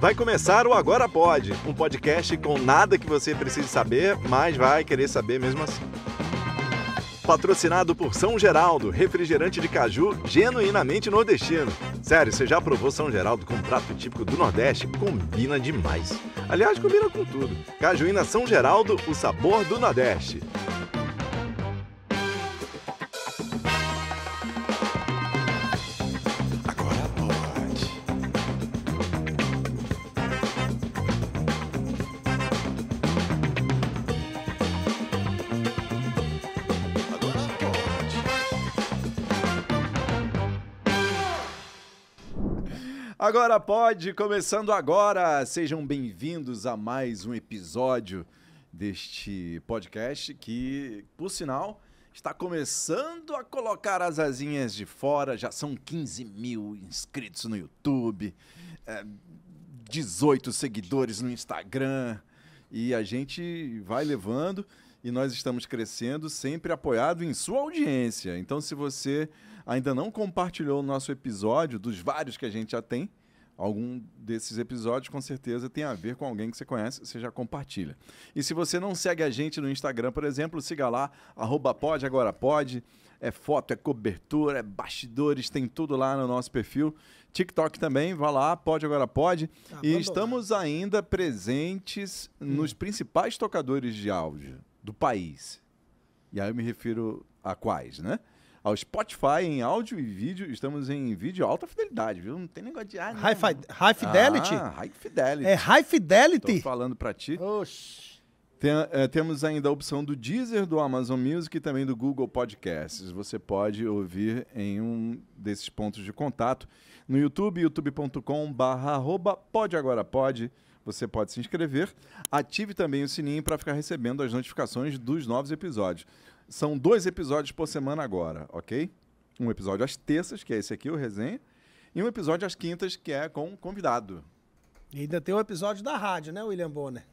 Vai começar o Agora Pode, um podcast com nada que você precise saber, mas vai querer saber mesmo assim. Patrocinado por São Geraldo, refrigerante de caju genuinamente nordestino. Sério, você já provou São Geraldo com um prato típico do Nordeste? Combina demais. Aliás, combina com tudo. Cajuína São Geraldo, o sabor do Nordeste. Agora pode, começando agora. Sejam bem-vindos a mais um episódio deste podcast que, por sinal, está começando a colocar as asinhas de fora. Já são 15 mil inscritos no YouTube, 18 é, seguidores no Instagram. E a gente vai levando e nós estamos crescendo sempre apoiado em sua audiência. Então, se você ainda não compartilhou o nosso episódio, dos vários que a gente já tem, algum desses episódios com certeza tem a ver com alguém que você conhece, você já compartilha. E se você não segue a gente no Instagram, por exemplo, siga lá, arroba pode, agora pode. É foto, é cobertura, é bastidores, tem tudo lá no nosso perfil. TikTok também, vá lá, pode agora pode. Ah, e estamos ainda presentes hum. nos principais tocadores de áudio do país. E aí eu me refiro a quais, né? ao Spotify em áudio e vídeo. Estamos em vídeo alta fidelidade, viu? Não tem negócio de. Ah, high, fi high Fidelity? Ah, high Fidelity. É High Fidelity? Tô falando para ti. Oxi. Tem, é, temos ainda a opção do Deezer, do Amazon Music e também do Google Podcasts. Você pode ouvir em um desses pontos de contato. No YouTube, youtube.com.br pode Você pode se inscrever. Ative também o sininho para ficar recebendo as notificações dos novos episódios. São dois episódios por semana agora, ok? Um episódio às terças, que é esse aqui, o resenha, e um episódio às quintas, que é com convidado. E ainda tem o um episódio da rádio, né, William Bonner?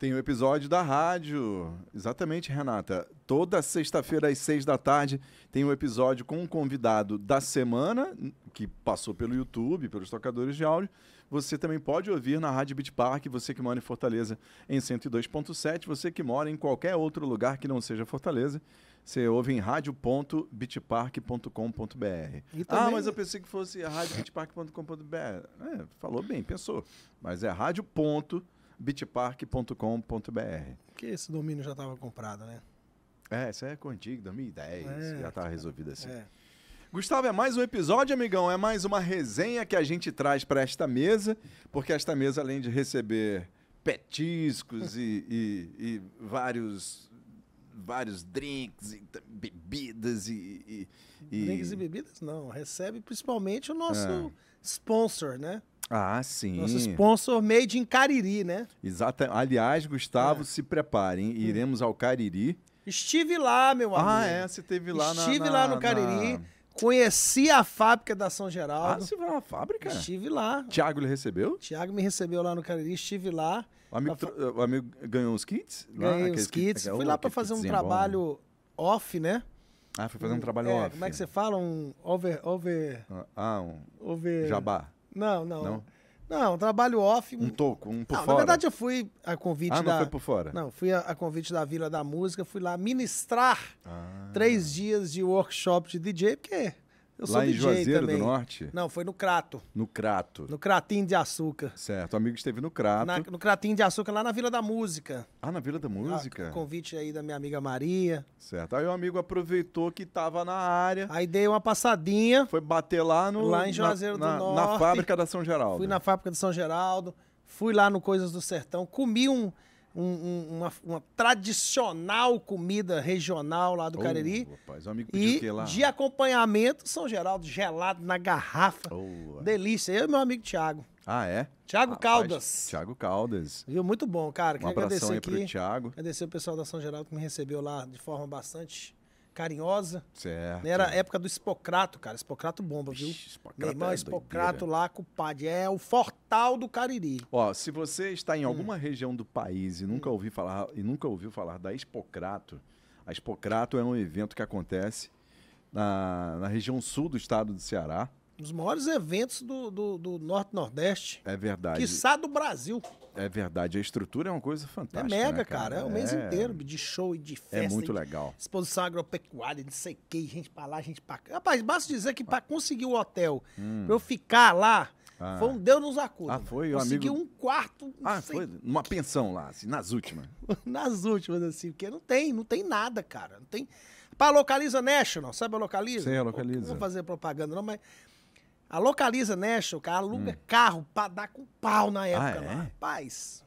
Tem o um episódio da rádio. Exatamente, Renata. Toda sexta-feira, às seis da tarde, tem o um episódio com um convidado da semana, que passou pelo YouTube, pelos tocadores de áudio. Você também pode ouvir na Rádio Beach Park, você que mora em Fortaleza, em 102.7. Você que mora em qualquer outro lugar que não seja Fortaleza, você ouve em radio.bitpark.com.br. Ah, mas eu pensei que fosse rádio.bitpark.com.br. É, falou bem, pensou. Mas é rádio.bitpark.com.br bitpark.com.br. Porque esse domínio já estava comprado, né? É, isso é contigo, 2010. É, já estava resolvido assim. É. Gustavo, é mais um episódio, amigão. É mais uma resenha que a gente traz para esta mesa, porque esta mesa, além de receber petiscos e, e, e, vários vários drinks e bebidas e, e, Drinks e bebidas não, recebe principalmente o nosso é. sponsor, né? Ah, sim. Nosso sponsor made in Cariri, né? Exata. Aliás, Gustavo, é. se preparem. Hum. Iremos ao Cariri. Estive lá, meu ah, amigo. Ah, é? Você teve lá Estive na... Estive lá no Cariri. Na... Conheci a fábrica da São Geraldo. Ah, você foi uma fábrica? Estive lá. Tiago lhe recebeu? Tiago me recebeu lá no Cariri, estive lá. O amigo, pra... o amigo ganhou os kits? Ganhei os kits. Fui lá oh, para fazer um trabalho bom. off, né? Ah, foi fazer um, um trabalho é, off. Como é que você fala? Um over... over... Ah, um... Over... Jabá. Não, não. Não, não trabalho off. Um toco, um por não, fora. Na verdade, eu fui a convite ah, da. Não foi por fora? Não, fui a, a convite da Vila da Música, fui lá ministrar ah. três dias de workshop de DJ, porque eu sou Lá DJ em Juazeiro também. do Norte? Não, foi no Crato. No Crato. No Cratinho de Açúcar. Certo, o amigo esteve no Crato. Na, no Cratinho de Açúcar, lá na Vila da Música. Ah, na Vila da ah, Música? Ah, convite aí da minha amiga Maria. Certo, aí o amigo aproveitou que tava na área. Aí dei uma passadinha. Foi bater lá no... Lá em Juazeiro na, do na, Norte. Na fábrica da São Geraldo. Fui na fábrica de São Geraldo. Fui lá no Coisas do Sertão. Comi um um, um, uma, uma, tradicional comida regional lá do oh, Cariri. Rapaz, um amigo pediu e que lá? de acompanhamento, São Geraldo gelado na garrafa. Oh, Delícia. Eu e meu amigo Tiago. Ah, é? Tiago Caldas. Tiago Caldas. Viu? Muito bom, cara. Um Queria agradecer aí aqui. Thiago. Agradecer o pessoal da São Geraldo que me recebeu lá de forma bastante carinhosa. Certo. Né? Era a época do Hipocrato, cara. Hipocrato bomba, viu? Meu irmão, Hipocrato é lá, compadre. É o fortal do Cariri. Ó, se você está em hum. alguma hum. região do país e nunca, hum. ouviu falar, e nunca ouviu falar da Hipocrato, a Hipocrato é um evento que acontece na, na região sul do estado do Ceará dos maiores eventos do, do, do Norte-Nordeste. É verdade. Quiçá do Brasil. É verdade. A estrutura é uma coisa fantástica. É mega, né, cara? cara. É o mês é... inteiro de show e de é festa. É muito legal. Exposição agropecuária, não sei o que, gente pra lá, gente pra cá. Rapaz, basta dizer que para conseguir o hotel, hum. pra eu ficar lá, ah. Foi um Deus nos acuda. Ah, foi? Conseguiu amigo... um quarto. Ah, sei... foi numa pensão lá, assim, nas últimas. nas últimas, assim, porque não tem, não tem nada, cara. Não tem. Pra Localiza National, sabe a Localiza? Sim, a Localiza. Não vou fazer propaganda, não, mas a Localiza National, cara, aluga hum. carro pra dar com pau na ah, época ah, é? lá. Rapaz,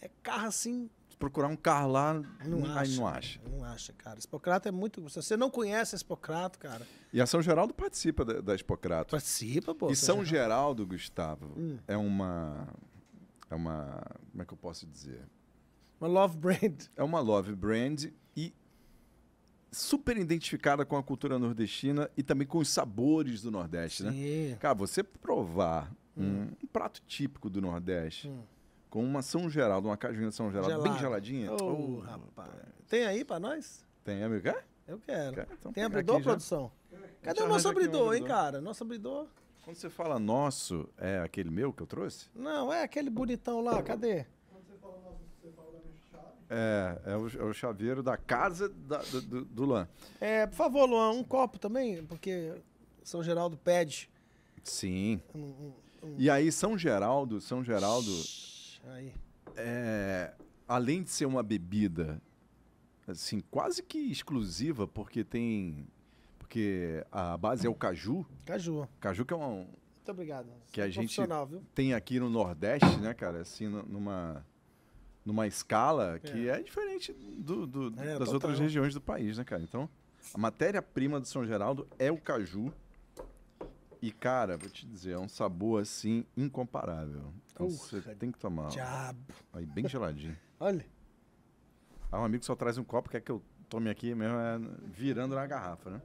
é carro assim... Se procurar um carro lá, não, não acha, não acha. Não acha, cara. Expocrato é muito... Se você não conhece Expocrato, cara... E a São Geraldo participa da, da Expocrato. Participa, pô. E São, São Geraldo, Geraldo Gustavo, hum. é uma... É uma... Como é que eu posso dizer? Uma love brand. É uma love brand e super identificada com a cultura nordestina e também com os sabores do Nordeste, né? Sim. né? Cara, você provar hum. um, prato típico do Nordeste. Hum. Com uma São Geraldo, uma de São Geraldo Gelado. bem geladinha. Oh, oh, rapaz. Tem aí pra nós? Tem, amigo? Quer? Eu quero. Quer? Então Tem abridor, produção? Cadê o nosso abridor, hein, cara? Nosso abridor. Quando você fala nosso, é aquele meu que eu trouxe? Não, é aquele bonitão lá, cadê? É, é o, é o chaveiro da casa da, do, do, Luan. É, por favor, Luan, um copo também, porque São Geraldo pede. Sim. Um, um, um... E aí, São Geraldo, São Geraldo. Shhh, aí. É, além de ser uma bebida assim quase que exclusiva porque tem porque a base é o caju caju caju que é um. muito obrigado que é a gente viu? tem aqui no nordeste né cara assim numa numa escala que é, é diferente do, do, é, das outras regiões do país, né, cara? Então, a matéria-prima do São Geraldo é o caju. E, cara, vou te dizer, é um sabor assim incomparável. Então você tem que tomar. Diabo! Aí, bem geladinho. Olha. Ah, um amigo só traz um copo, quer que eu tome aqui mesmo, é, virando na garrafa, né?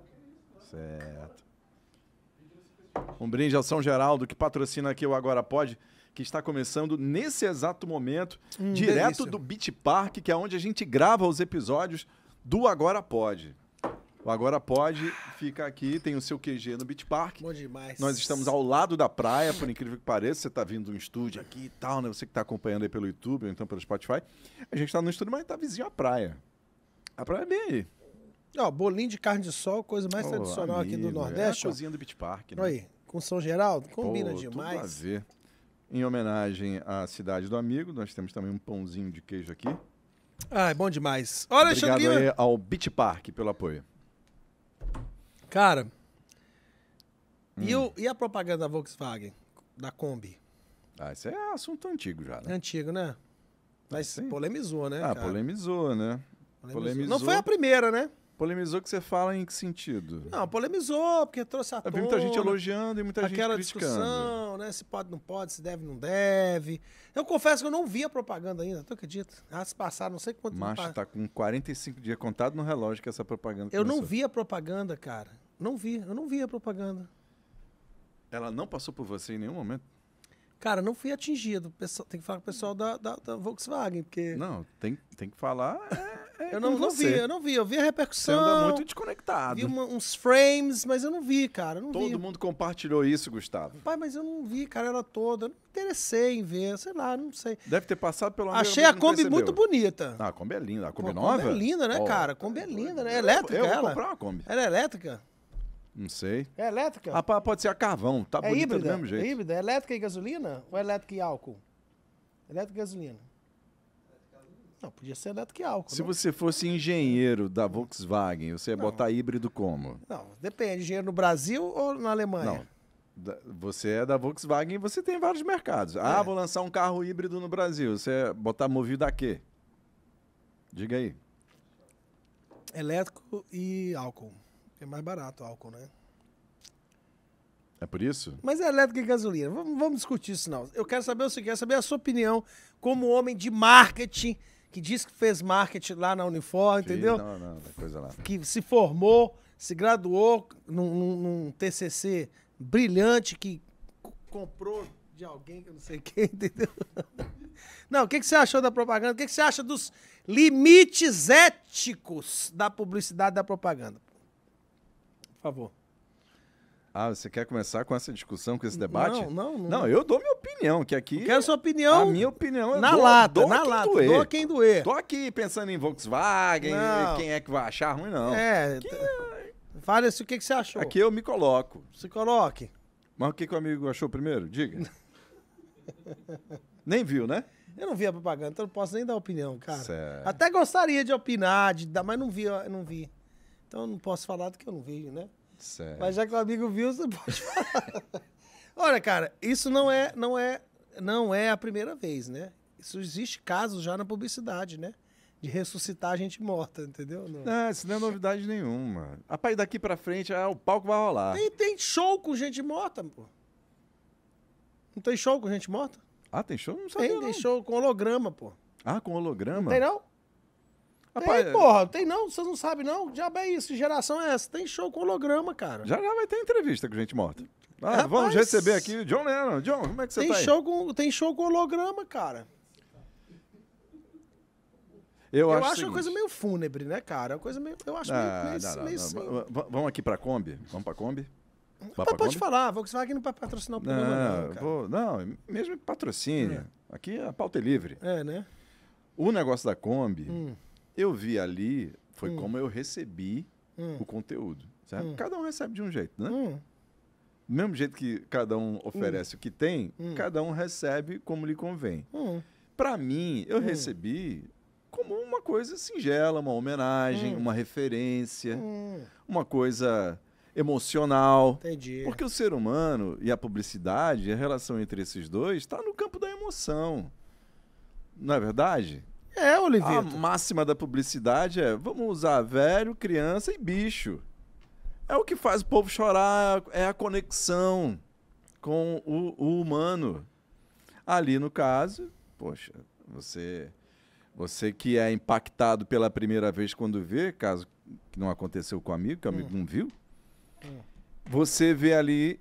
Certo. Um brinde ao São Geraldo, que patrocina aqui o Agora Pode que está começando nesse exato momento, hum, direto delícia. do Beach Park, que é onde a gente grava os episódios do Agora Pode. O Agora Pode fica aqui, tem o seu QG no Beach Park. Bom demais. Nós estamos ao lado da praia, por incrível que pareça. Você está vindo de um estúdio aqui e tal, né? Você que está acompanhando aí pelo YouTube ou então pelo Spotify. A gente está no estúdio, mas está vizinho à praia. A praia é bem aí. Ó, bolinho de carne de sol, coisa mais oh, tradicional amigo, aqui do Nordeste. É a cozinha do Beach Park, né? Olha aí, com São Geraldo, combina Pô, demais. Tudo a ver. Em homenagem à cidade do amigo, nós temos também um pãozinho de queijo aqui. Ah, é bom demais. Olha, Obrigado aí ao Beach Park pelo apoio. Cara, hum. e, o, e a propaganda da Volkswagen, da Kombi? Ah, isso é assunto antigo já, né? Antigo, né? Mas Sim. polemizou, né? Ah, cara? polemizou, né? Polemizou. Não foi a primeira, né? Polemizou que você fala em que sentido? Não, polemizou, porque trouxe é, a tona. Vi muita gente elogiando e muita gente criticando. Aquela discussão, né? Se pode, não pode, se deve, não deve. Eu confesso que eu não vi a propaganda ainda, tu acredita? Ah, se passaram, não sei quanto Macho, tempo. tá com 45 dias contado no relógio que essa propaganda Eu não vi a propaganda, cara. Não vi, eu não vi a propaganda. Ela não passou por você em nenhum momento? Cara, não fui atingido. Tem que falar com o pessoal da, da, da Volkswagen, porque... Não, tem, tem que falar... É... É, eu não, não vi, eu não vi. Eu vi a repercussão. Você anda muito desconectado. Vi uma, uns frames, mas eu não vi, cara. Não Todo vi. mundo compartilhou isso, Gustavo. Pai, mas eu não vi, cara, ela toda. Eu não me interessei em ver, sei lá, não sei. Deve ter passado pelo Achei a Kombi muito bonita. Ah, a Kombi é linda. A Kombi nova? A é Kombi é linda, né, oh. cara? A Kombi é linda, né? É elétrica eu, ela. comprar uma Kombi. Ela é elétrica? Não sei. É elétrica? Ah, pode ser a carvão, tá é híbrida, do mesmo jeito. É híbrida, é elétrica e gasolina ou é elétrica e álcool? Elétrica e gasolina. Não, podia ser elétrico que álcool. Se né? você fosse engenheiro da Volkswagen, você ia não. botar híbrido como? Não, depende. Engenheiro no Brasil ou na Alemanha? Não. você é da Volkswagen e você tem vários mercados. Ah, é. Ah, vou lançar um carro híbrido no Brasil. Você ia botar movido a quê? Diga aí. Elétrico e álcool. É mais barato o álcool, né? É por isso? Mas é elétrico e gasolina. Vamos, vamos discutir isso, não. Eu quero saber o seguinte, quero saber a sua opinião como homem de marketing que diz que fez marketing lá na Unifor, entendeu? Não, não, não, coisa lá. Que se formou, se graduou num, num, num TCC brilhante que comprou de alguém que eu não sei quem, entendeu? Não, o que, que você achou da propaganda? O que, que você acha dos limites éticos da publicidade da propaganda? Por favor. Ah, você quer começar com essa discussão, com esse debate? Não, não. Não, não eu dou minha opinião, que aqui. Quer a sua opinião? A minha opinião é Na dou, lata, dou na lata. Doer. Doa quem doer. Tô aqui pensando em Volkswagen, não. quem é que vai achar ruim, não. É. Que... Fala se assim, o que, que você achou? Aqui eu me coloco. Se coloque. Mas o que, que o amigo achou primeiro? Diga. Nem viu, né? Eu não vi a propaganda, então não posso nem dar opinião, cara. Certo. Até gostaria de opinar, de dar, mas não vi, não vi. Então eu não posso falar do que eu não vi, né? Certo. Mas já que o amigo viu, você pode falar. Olha, cara, isso não é, não é, não é a primeira vez, né? Isso existe casos já na publicidade, né? de ressuscitar a gente morta, entendeu? Não. É, isso não é novidade nenhuma. Rapaz, ah, daqui pra frente, ah, o palco vai rolar. Tem, tem show com gente morta, pô. Não tem show com gente morta? Ah, tem show? Não sabia, Tem, não. tem show com holograma, pô. Ah, com holograma? Não tem, não? Rapaz, tem, porra, tem não, vocês não sabem não. Já bem é isso, geração é essa. Tem show com holograma, cara. Já já vai ter entrevista com gente morta. Ah, Rapaz, vamos receber aqui o John Lennon. John, como é que você tem tá aí? Show com, tem show com holograma, cara. Eu, eu acho, acho uma coisa meio fúnebre, né, cara? Uma coisa meio, eu acho ah, meio, meio, não, meio não, não. Vamos aqui pra Kombi? Vamos pra Kombi? pra pode Kombi? falar, Volkswagen não vai patrocinar o programa, não. Vou, não, mesmo patrocínio. É. Aqui é a pauta é livre. É, né? O negócio da Kombi. Hum eu vi ali, foi hum. como eu recebi hum. o conteúdo. Certo? Hum. Cada um recebe de um jeito, né? Do hum. mesmo jeito que cada um hum. oferece o que tem, cada um recebe como lhe convém. Para mim, eu recebi como uma coisa singela, uma homenagem, uma referência, uma coisa emocional. Entendi. Porque o ser humano e a publicidade, a relação entre esses dois, está no campo da emoção. Não é verdade? É, Oliveira. A máxima da publicidade é: vamos usar velho, criança e bicho. É o que faz o povo chorar, é a conexão com o, o humano. Ali no caso, poxa, você você que é impactado pela primeira vez quando vê, caso que não aconteceu com o amigo, que o amigo hum. não viu, hum. você vê ali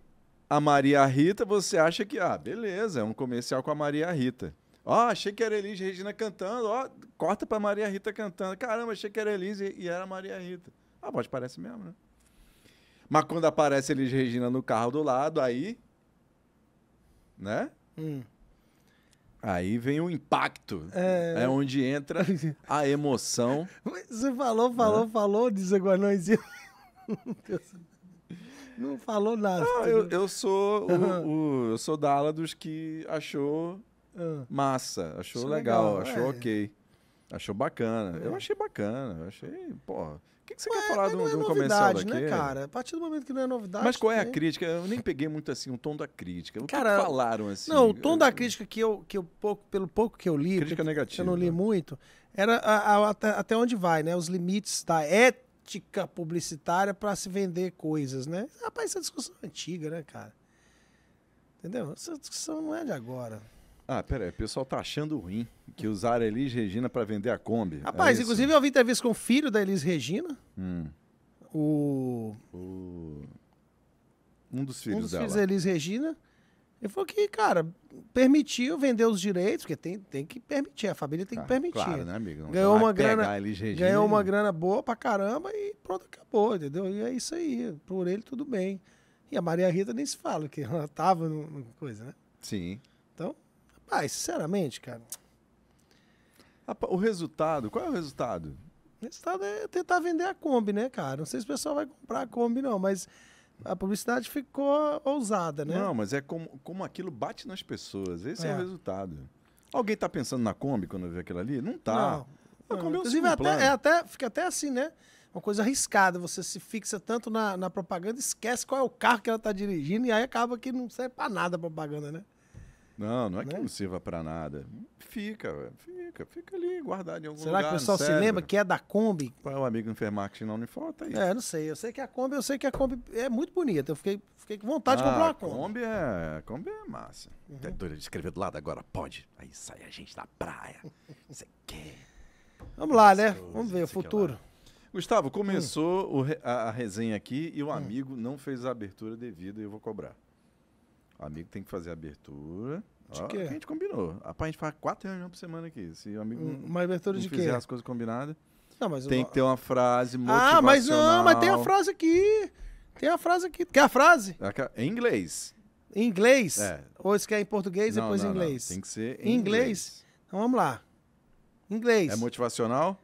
a Maria Rita, você acha que, ah, beleza, é um comercial com a Maria Rita. Ó, oh, achei que era Elise Regina cantando, ó, oh, corta pra Maria Rita cantando. Caramba, achei que era Elise e era Maria Rita. A voz parece mesmo, né? Mas quando aparece Elis Regina no carro do lado, aí. Né? Hum. Aí vem o impacto. É... é, onde entra a emoção. Você falou, falou, né? falou, diz agora Não falou nada. Não, ah, eu, eu, sou o, o, eu sou da ala dos que achou ah. Massa, achou, é legal, legal, achou é. ok. Achou bacana. É. Eu achei bacana, eu achei, porra. O que, que você quer é, falar é, de um, comercial daqui? né, cara? A partir do momento que não é novidade. Mas qual é a né? crítica? Eu nem peguei muito assim o tom da crítica. O cara, que falaram assim? Não, o tom eu... da crítica que eu, que eu pouco, pelo pouco que eu li, crítica negativa. eu não li muito, era a, a, até, onde vai, né? Os limites da ética publicitária para se vender coisas, né? Rapaz, essa discussão é antiga, né, cara? Entendeu? Essa discussão não é de agora. Ah, peraí, o pessoal tá achando ruim que usaram a Elis Regina para vender a Kombi. É Rapaz, é inclusive eu vi entrevista com o filho da Elis Regina. Hum. O... o... Um dos filhos dela. Um dos dela. filhos da Elis Regina. Ele falou que, cara, permitiu vender os direitos, porque tem, tem que permitir, a família tem que ah, permitir. Claro, né, amigo? Não ganhou uma grana, ganhou uma grana boa pra caramba e pronto, acabou, entendeu? E é isso aí, por ele tudo bem. E a Maria Rita nem se fala, que ela tava no coisa, né? Sim. Então, mas, sinceramente, cara. O resultado, qual é o resultado? O resultado é tentar vender a Kombi, né, cara? Não sei se o pessoal vai comprar a Kombi, não, mas a publicidade ficou ousada, né? Não, mas é como, como aquilo bate nas pessoas. Esse é, é o resultado. Alguém tá pensando na Kombi quando vê aquilo ali? Não tá. Não. A Kombi é um Inclusive, até, é até, fica até assim, né? Uma coisa arriscada. Você se fixa tanto na, na propaganda, esquece qual é o carro que ela tá dirigindo e aí acaba que não serve para nada a propaganda, né? Não, não é que né? não sirva para nada. Fica, fica, fica ali guardado em algum Será lugar. Será que o pessoal se lembra que é da Kombi? Qual é o amigo enfermagem não me falta aí? É, não sei. Eu sei que a Kombi, eu sei que a Kombi é muito bonita. Eu fiquei, fiquei com vontade ah, de comprar uma ah, Kombi. Kombi é, a Kombi é massa. Uhum. É doido de escrever do lado agora? Pode. Aí sai a gente da praia. Você quer? Vamos lá, né? Vamos ver o futuro. Gustavo, começou hum. o, a, a, resenha aqui e o hum. amigo não fez a abertura devida e eu vou cobrar. O amigo tem que fazer a abertura. De quê? A gente combinou. Rapaz, a gente faz quatro reuniões por semana aqui. Se o amigo uma abertura não de fizer as coisas combinadas, não, mas tem eu... que ter uma frase motivacional. Ah, mas não, mas tem a frase aqui. Tem a frase aqui. Quer a frase? É é em inglês. Em inglês? É. Ou isso quer é em português e depois não, em inglês? Não. Tem que ser em inglês. inglês. Então vamos lá. Inglês. É motivacional?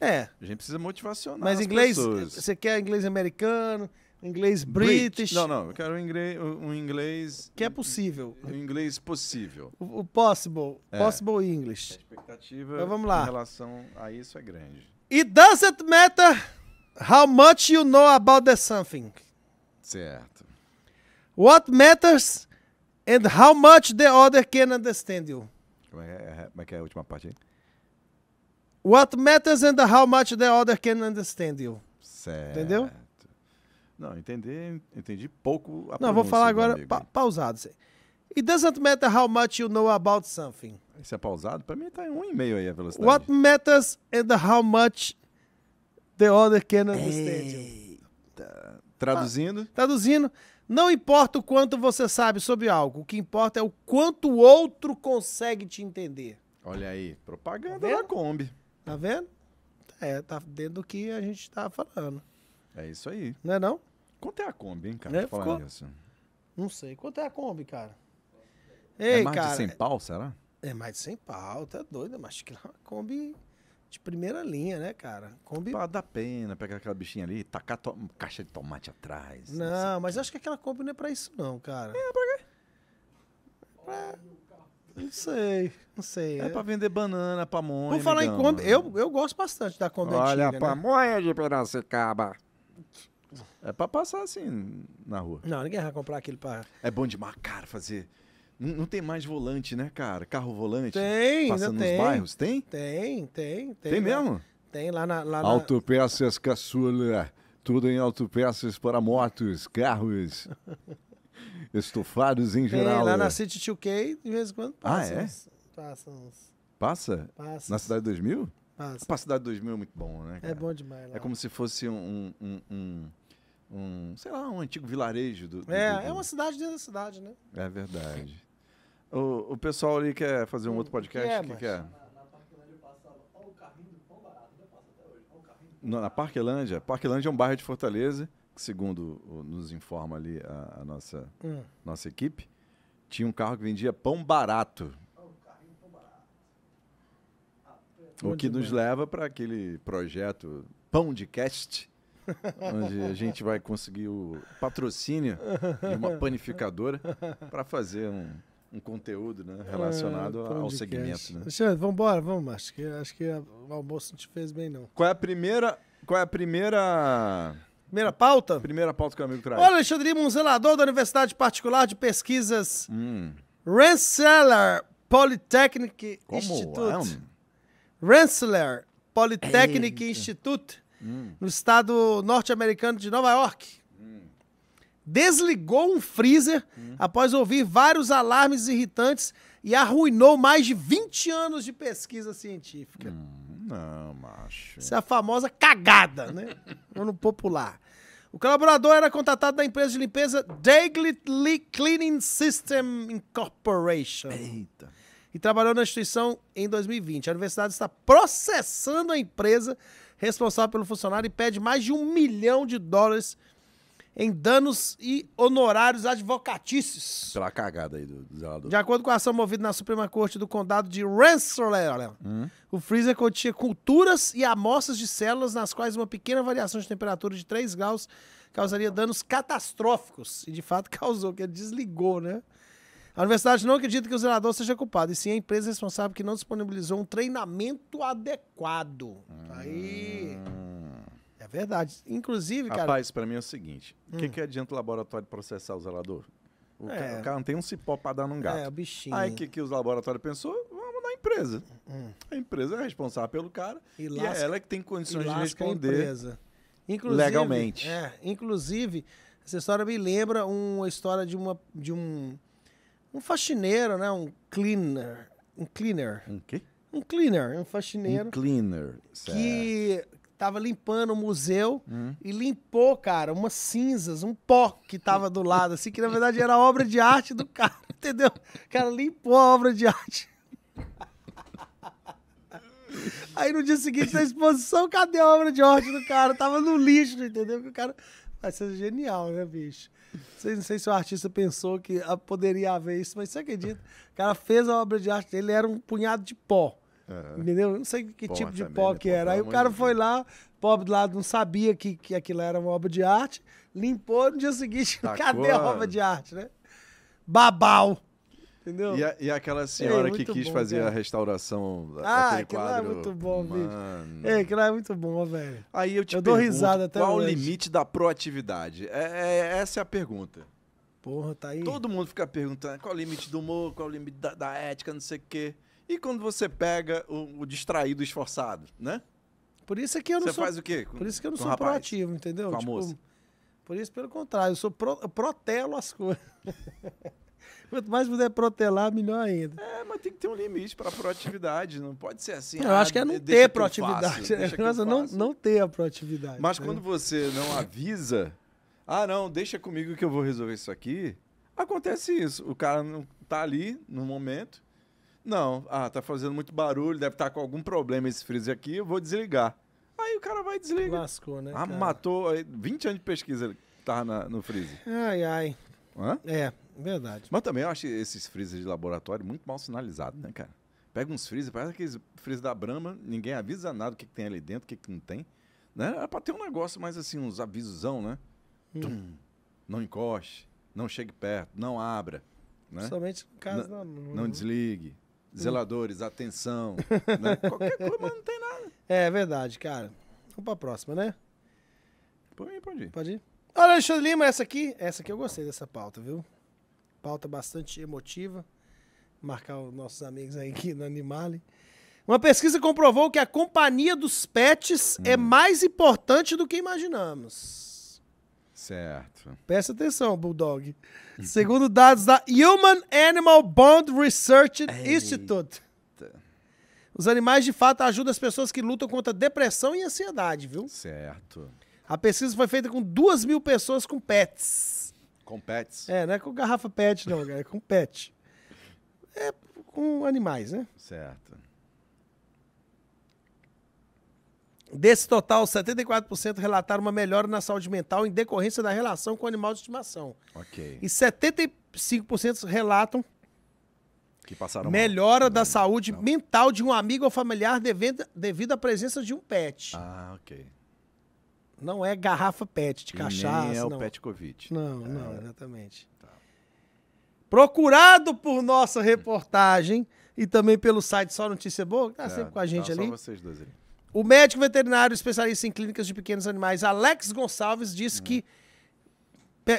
É. A gente precisa motivacionar Mas inglês, pessoas. você quer inglês americano? inglês british. Não, não, eu quero um inglês, um inglês que é possível. Um inglês possível. O, o possible, é. possible English. A expectativa então, vamos lá. em relação a isso é grande. It doesn't matter how much you know about the something. Certo. What matters and how much the other can understand you. Como é, é? como é que é a última parte aí? What matters and how much the other can understand you. Certo. Entendeu? Não, entendi, entendi pouco a Não, vou falar agora pa pausado. It doesn't matter how much you know about something. Isso é pausado? Para mim tá em um e meio aí a velocidade. What matters and how much the other can understand Traduzindo? Ah, traduzindo. Não importa o quanto você sabe sobre algo, o que importa é o quanto o outro consegue te entender. Olha aí, propaganda tá da Kombi. Tá vendo? É, tá dentro do que a gente tá falando. É isso aí. Não é não? Quanto é a Kombi, hein, cara? É, falando ficou... isso. Não sei. Quanto é a Kombi, cara? É Ei, é mais cara, de 100 pau, será? É mais de 100 pau, tá doido, mas acho que é uma Kombi de primeira linha, né, cara? Kombi... Pra dar pena, pegar aquela bichinha ali, tacar to... caixa de tomate atrás. Não, mas acho que aquela Kombi não é pra isso não, cara. É, pra quê? Pra... Não sei, não sei. É, é pra vender banana, pamonha. Vou falar amigão, em Kombi, eu, eu gosto bastante da Kombi Olha, antiga, né? pamonha né? de Piracicaba. É pra passar assim na rua. Não, ninguém vai comprar aquilo pra. É bom demais, cara, fazer. Não, não tem mais volante, né, cara? Carro volante. Tem, Passando tem. bairros, tem? Tem, tem, tem. Tem mesmo? tem lá na. Lá na... Autopeças caçula. Tudo em autopeças para motos, carros. estofados em tem, geral. Lá na City 2K, de vez em quando ah, passa. Ah, é? passa Passa? Passa. Na Cidade 2000? Passa. A Passidade 2000 é muito bom, né? É cara? É bom demais. É lá. É como se fosse um, um, um, um, sei lá, um antigo vilarejo. Do, do é, do... é uma cidade dentro da cidade, né? É verdade. o, o pessoal ali quer fazer um outro podcast? O que, é, que, que é? na Parquelândia. Parquelândia é um bairro de Fortaleza, que segundo nos informa ali a, a nossa, hum. nossa equipe, tinha um carro que vendia pão barato. O que nos leva para aquele projeto Pão de Cast, onde a gente vai conseguir o patrocínio de uma panificadora para fazer um, um, conteúdo né, é, relacionado é, ao segmento. Né? Alexandre, vamos embora, vamos. Acho que, acho que o almoço não te fez bem, não. Qual é a primeira... Qual é a primeira... Primeira pauta? Primeira pauta que o amigo traz. Olha, Alexandre, um zelador da Universidade Particular de Pesquisas hum. Rensselaer Polytechnic Como é? Institute. É um... Rensselaer Polytechnic Eita. Institute, hum. no estado norte-americano de Nova York. Hum. Desligou um freezer hum. após ouvir vários alarmes irritantes e arruinou mais de 20 anos de pesquisa científica. Hum, não, macho. Isso é a famosa cagada, né? no popular. O colaborador era contratado da empresa de limpeza Daily Cleaning System Incorporation. Eita e trabalhou na instituição em 2020. A universidade está processando a empresa responsável pelo funcionário e pede mais de um milhão de dólares em danos e honorários advocatícios. Pela cagada aí do, zelador. De acordo com a ação movida na Suprema Corte do Condado de Rensselaer, hum? o freezer continha culturas e amostras de células nas quais uma pequena variação de temperatura de 3 graus causaria danos catastróficos. E de fato causou, que desligou, né? A universidade não acredita que o zelador seja culpado, e sim a empresa responsável que não disponibilizou um treinamento adequado. Hum. Aí. É verdade. Inclusive, cara. Rapaz, para mim é o seguinte: o hum. que, que adianta o laboratório processar o zelador? O, é. cara, o, cara, não tem um cipó para dar num gato. É, o bichinho. Aí o que, que os laboratórios pensou? Vamos na empresa. Hum. A empresa é responsável pelo cara e, e é lasca, é ela que tem condições de responder. legalmente. É, inclusive, essa história me lembra uma história de, uma, de um um faxineiro, né? Um cleaner. Um cleaner. Um quê? Um cleaner, um faxineiro. Um cleaner, certo. Que tava limpando o museu hum. e limpou, cara, umas cinzas, um pó que tava do lado, assim, que na verdade era obra de arte do cara, entendeu? O cara limpou a obra de arte. Aí no dia seguinte da exposição, cadê a obra de arte do cara? Tava no lixo, entendeu? Que o cara. Vai ser genial, né, bicho? não sei se o artista pensou que ah, poderia haver isso, mas você acredita? O cara fez a obra de arte dele, era um punhado de pó. Uhum. Entendeu? Não sei que tipo de pó né? que era. Aí o cara foi lá, pobre do lado não sabia que, que aquilo era uma obra de arte, limpou no dia seguinte, Tacou. cadê a obra de é. arte, né? Babau! Entendeu? E, a, e aquela senhora Ei, que quis bom, fazer cara. a restauração ah, que é quadro. Ah, é muito bom, Mano. bicho. É, aquilo é muito bom, velho. Aí eu te eu pergunto, dou risada até qual o limite da proatividade? É, é, essa é a pergunta. Porra, tá aí. Todo mundo fica perguntando qual o limite do humor, qual o limite da, da ética, não sei o quê. E quando você pega o, o distraído esforçado, né? Por isso é que eu não Você sou. faz o quê? Com, por isso que eu não sou rapaz, proativo, entendeu? Tipo, por isso, pelo contrário, eu sou pro, eu protelo as coisas. Quanto mais puder protelar, melhor ainda. É, mas tem que ter um limite para proatividade. Não pode ser assim. eu ah, acho que é não ter proatividade. Faço, Nossa, né? é não, não ter a proatividade. Mas né? quando você não avisa, ah, não, deixa comigo que eu vou resolver isso aqui. Acontece isso. O cara não tá ali no momento. Não, ah, tá fazendo muito barulho, deve estar tá com algum problema esse freezer aqui, eu vou desligar. Aí o cara vai desligar. Lascou, né? Ah, cara? matou 20 anos de pesquisa ele tá no freezer. Ai, ai. Hã? É, Verdade. Mas também eu acho esses freezers de laboratório muito mal sinalizados, né, cara? Pega uns freezers, parece aqueles freezers da Brahma, ninguém avisa nada o que, que tem ali dentro, o que, que não tem. Né? Era pra ter um negócio mais assim, uns avisosão, né? Hum. Tum, não encoste, não chegue perto, não abra. Né? Principalmente em Não, não desligue. Hum. Zeladores, hum. atenção. Né? Qualquer coisa, mas não tem nada. É verdade, cara. Vamos pra próxima, né? pode ir. Pode ir. Olha, Alexandre Lima, essa aqui, essa aqui eu gostei dessa pauta, viu? pauta bastante emotiva. Marcar os nossos amigos aí aqui no Animale. Uma pesquisa comprovou que a companhia dos pets é hum. é mais importante do que imaginamos. Certo. Presta atenção, Bulldog. Segundo dados da Human Animal Bond Research Eita. Institute. Os animais, de fato, ajudam as pessoas que lutam contra depressão e ansiedade, viu? Certo. A pesquisa foi feita com duas mil pessoas com pets. Com pets? É, não é com garrafa pet, não, cara. É com pet. É com animais, né? Certo. Desse total, 74% relataram uma melhora na saúde mental em decorrência da relação com o animal de estimação. Ok. E 75% relatam que passaram melhora mal. da não, saúde não. mental de um amigo ou familiar devido, devido à presença de um pet. Ah, ok. Não é garrafa PET de e cachaça. Nem é o não. PET Covid. Não, é. não, exatamente. Tá. Procurado por nossa reportagem e também pelo site Só Notícia Boa, que tá é, sempre com a gente tá, ali. Só vocês dois ali. O médico veterinário especialista em clínicas de pequenos animais, Alex Gonçalves, disse hum. que.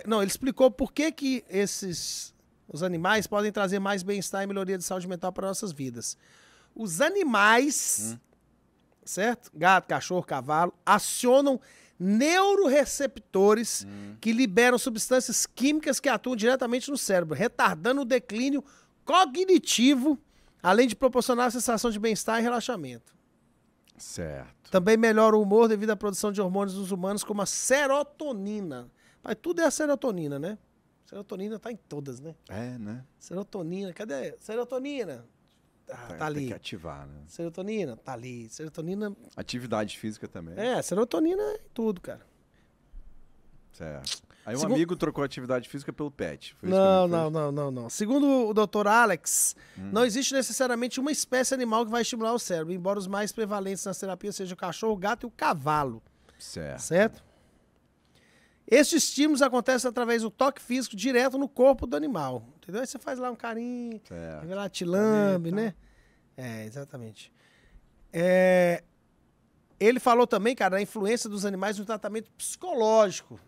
Não, ele explicou por que, que esses os animais podem trazer mais bem-estar e melhoria de saúde mental para nossas vidas. Os animais, hum. certo? Gato, cachorro, cavalo, acionam neuroreceptores hum. que liberam substâncias químicas que atuam diretamente no cérebro, retardando o declínio cognitivo, além de proporcionar a sensação de bem-estar e relaxamento. Certo. Também melhora o humor devido à produção de hormônios nos humanos, como a serotonina. Mas tudo é a serotonina, né? Serotonina tá em todas, né? É, né? Serotonina, cadê? Serotonina tá, tá ali. Tem que ativar, né? Serotonina, tá ali. Serotonina. Atividade física também. É, serotonina é tudo, cara. Certo. Aí um amigo trocou atividade física pelo pet. não, não, não, não, não. Segundo o Dr. Alex, hum. não existe necessariamente uma espécie animal que vai estimular o cérebro, embora os mais prevalentes nas terapias sejam o cachorro, o gato e o cavalo. Certo. Certo? Esses estímulos acontecem através do toque físico direto no corpo do animal. Entendeu? Aí você faz lá um carinho, certo. lá te lambe, né? É, exatamente. É, ele falou também, cara, da influência dos animais no tratamento psicológico.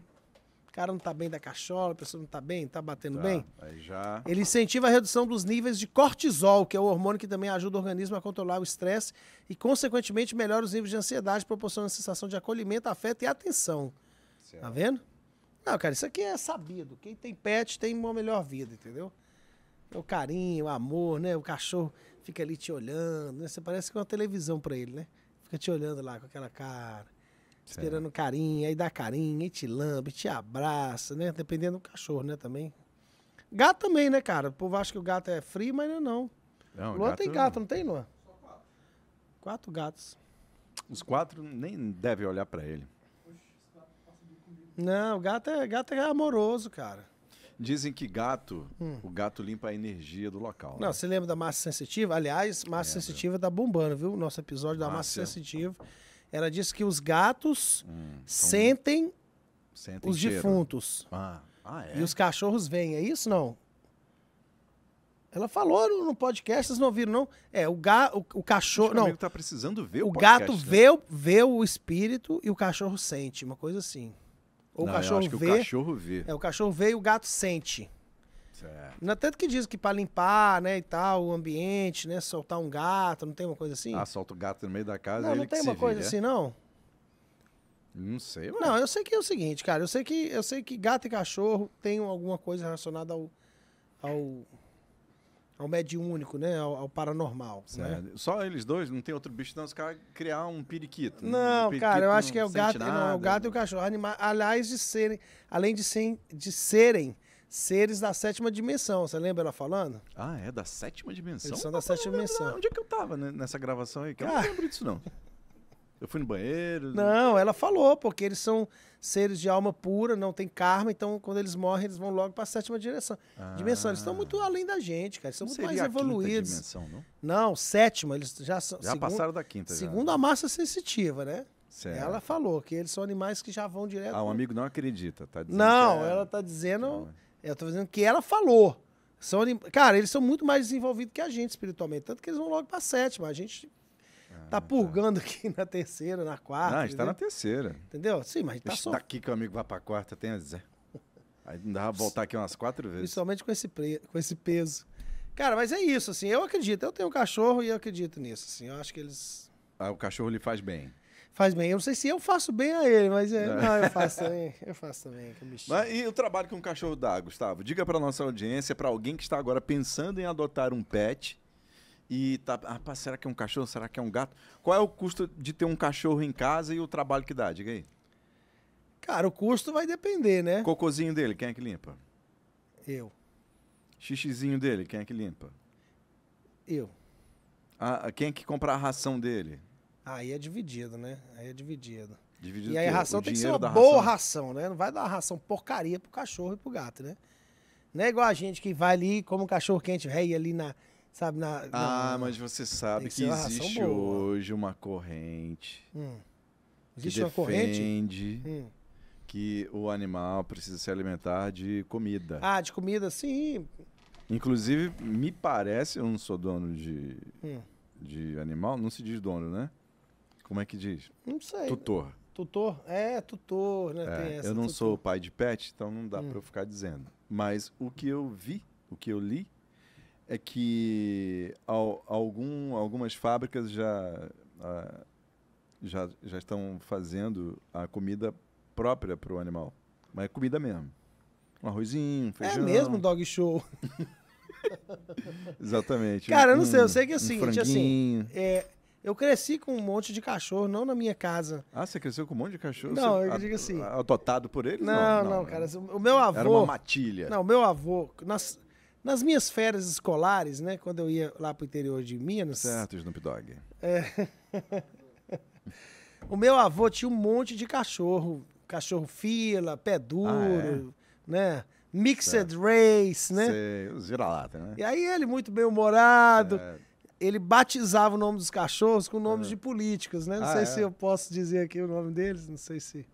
O cara não tá bem da cachola, a pessoa não tá bem, tá batendo tá, bem. Aí já... Ele incentiva a redução dos níveis de cortisol, que é o hormônio que também ajuda o organismo a controlar o estresse e, consequentemente, melhora os níveis de ansiedade, proporcionando a sensação de acolhimento, afeto e atenção. Tá vendo? Não, cara, isso aqui é sabido. Quem tem pet tem uma melhor vida, entendeu? É o carinho, o amor, né? O cachorro fica ali te olhando, né? Você parece que é uma televisão pra ele, né? Fica te olhando lá com aquela cara, certo. esperando carinho, aí dá carinho, aí te lambe, te abraça, né? Dependendo do cachorro, né? Também. Gato também, né, cara? O povo acha que o gato é frio, mas não. É não. não Luan gato... tem gato, não tem, Luan? Só quatro. Quatro gatos. Os quatro nem devem olhar para ele. Não, gato é, gato é amoroso, cara. Dizem que gato, hum. o gato limpa a energia do local. Não, né? você lembra da massa sensitiva? Aliás, massa sensitiva tá bombando, viu? Nosso episódio da Márcia. massa sensitiva. Ela disse que os gatos hum, sentem, sentem, os cheiro. defuntos. Ah. Ah, é? E os cachorros vêm, é isso não? Ela falou no podcast, vocês não ouviram, não? É, o, ga, o, o cachorro. Não, tá precisando ver o, o podcast, gato né? vê, vê o espírito e o cachorro sente, uma coisa assim. Ou não, o cachorro vê. o cachorro vê. É, o cachorro vê e o gato sente. Certo. Não é tanto que diz que para limpar, né, e tal, o ambiente, né, soltar um gato, não tem uma coisa assim? Ah, solta o gato no meio da casa, Não, não tem uma coisa assim, não? Não sei, mano. Não, eu sei que é o seguinte, cara, eu sei que eu sei que gato e cachorro tem alguma coisa relacionada ao ao ao único né? Ao, ao paranormal. Né? Só eles dois, não tem outro bicho, não. Os caras criar um periquito. Não, periquito cara, eu acho que é o gato, nada, não, é o gato e o cachorro. Anima, aliás, de serem, além de, ser, de serem seres da sétima dimensão. Você lembra ela falando? Ah, é da sétima dimensão? Eles são da sétima dimensão. Onde é que eu tava né, nessa gravação aí? Que ah. Eu não lembro disso, não. Eu fui no banheiro. Não, ela falou, porque eles são seres de alma pura, não tem karma, então quando eles morrem, eles vão logo para a sétima direção. Ah. dimensão. Eles estão muito além da gente, cara. Eles são não muito mais evoluídos. Dimensão, não? não, sétima, eles já são. Já segundo, passaram da quinta. Já. Segundo a massa sensitiva, né? Certo. Ela falou que eles são animais que já vão direto. Ah, um amigo não acredita, tá dizendo. Não, é... ela tá dizendo. Então, é. Eu tô dizendo que ela falou. São, cara, eles são muito mais desenvolvidos que a gente espiritualmente, tanto que eles vão logo para sétima. A gente Tá, ah, tá purgando aqui na terceira, na quarta. Não, a gente tá na terceira. Entendeu? Sim, mas a gente tá só. Tá aqui que o amigo vai pra quarta, tem a dizer. Aí não dá pra voltar aqui umas quatro vezes. Principalmente com esse, pre... com esse peso. Cara, mas é isso, assim, eu acredito. Eu tenho um cachorro e eu acredito nisso, assim. Eu acho que eles... Ah, o cachorro lhe faz bem. Faz bem. Eu não sei se eu faço bem a ele, mas é, não. não eu faço também. Eu faço também, que Mas, e o trabalho que um cachorro dá, Gustavo? Diga para nossa audiência, para alguém que está agora pensando em adotar um pet e tá, rapaz, será que é um cachorro? Será que é um gato? Qual é o custo de ter um cachorro em casa e o trabalho que dá? Diga aí. Cara, o custo vai depender, né? Cocôzinho dele, quem é que limpa? Eu. Xixizinho dele, quem é que limpa? Eu. Ah, quem é que compra a ração dele? Aí é dividido, né? Aí é dividido. dividido e aí a ração tem que ser uma boa ração? ração, né? Não vai dar uma ração porcaria pro cachorro e pro gato, né? Não é igual a gente que vai ali, como um cachorro quente, rei ali na, Sabe, na, na ah, mas você sabe que, que existe hoje uma corrente. Hum. Existe que uma corrente? Hum. Que o animal precisa se alimentar de comida. Ah, de comida, sim. Inclusive, me parece, eu não sou dono de, hum. de animal, não se diz dono, né? Como é que diz? Não sei. Tutor. Tutor? É, tutor, né? É, essa, eu não tutor. sou pai de pet, então não dá hum. para eu ficar dizendo. Mas o que eu vi, o que eu li, é que algum, algumas fábricas já, já, já estão fazendo a comida própria para o animal. Mas é comida mesmo. Um arrozinho, um é feijão. É mesmo dog show. Exatamente. Cara, eu não um, sei, eu sei que é o seguinte, um assim, é, eu cresci com um monte de cachorro, não na minha casa. Ah, você cresceu com um monte de cachorro? Não, você, eu digo assim. Adotado por eles? Não, não, não, cara. Assim, o meu avô. Era uma matilha. Não, o meu avô. Nós, nas minhas férias escolares, né? Quando eu ia lá para o interior de Minas. Certo, Snoop Dogg. É... o meu avô tinha um monte de cachorro. Cachorro fila, pé duro, ah, é? né? Mixed certo. race, né? Sei, os vira-lata, né? E aí ele, muito bem humorado. É ele batizava o nome dos cachorros com nomes é. de políticos, né? Não ah, sei é. se eu posso dizer aqui o nome deles, não sei se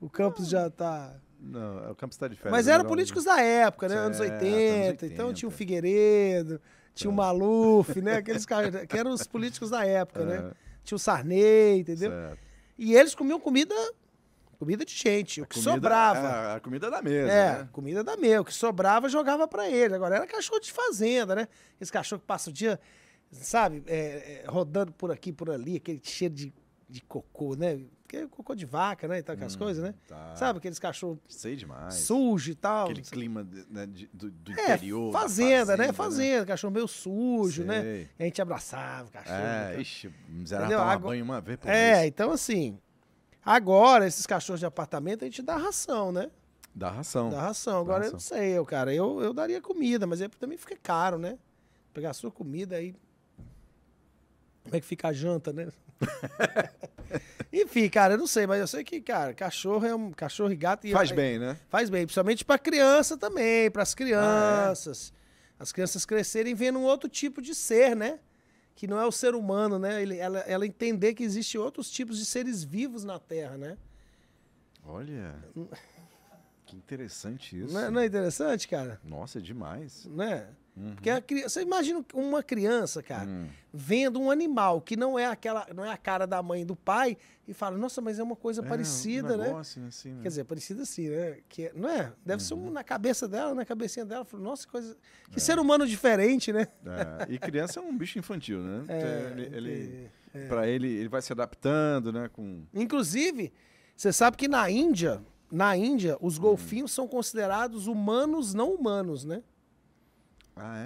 o Campos já está não, é, o campo está de férias. Mas eram né? políticos da época, né? É, anos, 80, anos 80. Então tinha o Figueiredo, tinha o é. Maluf, né? Aqueles caras que eram os políticos da época, né? é. né? Tinha o Sarney, entendeu? Certo. E eles comiam comida comida de gente, a o que comida, sobrava. A, a, comida da mesa. É, né? comida da mesa. O que sobrava jogava para ele. Agora era cachorro de fazenda, né? Esse cachorro que passa o dia, sabe, é, rodando por aqui, por ali, aquele cheiro de de cocô, né? Porque é cocô de vaca, né? E tal, aquelas hum, coisas, né? Tá. Sabe, aqueles cachorros. Sei demais. Sujo e tal. Aquele clima né, de, do, do é, interior. Fazenda, fazenda, né? Fazenda, né? cachorro meio sujo, né? Sei. né? a gente abraçava o cachorro. É, né? ixi, miserável tomar Agora, banho uma vez por É, mês. então assim. Agora, esses cachorros de apartamento, a gente dá ração, né? Dá ração. Dá ração. Agora dá ração. eu não sei, eu, cara. Eu, eu daria comida, mas aí também fica caro, né? Pegar a sua comida aí. Como é que fica a janta, né? Enfim, cara, eu não sei, mas eu sei que, cara, cachorro é um cachorro e gato. faz bem, né? Faz bem, principalmente para criança também, para as crianças. Ah, é. As crianças crescerem vendo um outro tipo de ser, né? Que não é o ser humano, né? Ele, ela, ela entender que existem outros tipos de seres vivos na Terra, né? Olha. Hum. Que interessante isso. Não é, não é interessante, cara? Nossa, é demais. Né? Uhum. Porque criança, você imagina uma criança, cara, uhum. vendo um animal que não é aquela, não é a cara da mãe e do pai e fala, nossa, mas é uma coisa é, parecida, um né? negócio, né? Assim, né? Quer dizer, parecida assim, né? Que, é, não é? Deve uhum. ser na cabeça dela, na cabecinha dela, falou, nossa, coisa, que é. ser humano diferente, né? É. E criança é um bicho infantil, né? É, então, ele, ele é. para ele, ele vai se adaptando, né? Com... Inclusive, você sabe que na Índia, na Índia, os hum. golfinhos são considerados humanos não humanos, né? Ah,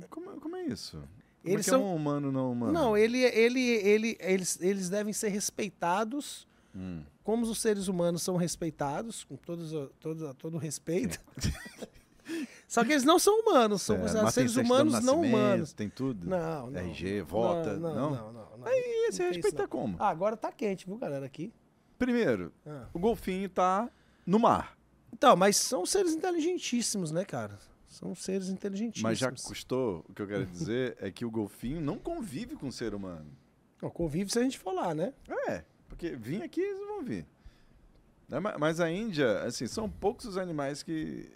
é? Como, como é isso? Como eles é, é são é um humano não humano. Não, ele, ele, ele, eles, eles devem ser respeitados. Hum. Como os seres humanos são respeitados, com todos, todo, todo respeito. Só que eles não são humanos, são é, seres humanos não humanos. Tem tudo? Não, não. RG, vota. Não, não, não. não, não Aí você respeita isso, como? Ah, agora tá quente, viu, galera, aqui. Primeiro, ah. o golfinho tá no mar. Então, mas são seres inteligentíssimos, né, cara? São seres inteligentíssimos. Mas já custou, o que eu quero dizer é que o golfinho não convive com o ser humano. Não, convive se a gente for lá, né? É, porque vim aqui eles vão vir. Né, mas a Índia, assim, são poucos os animais que,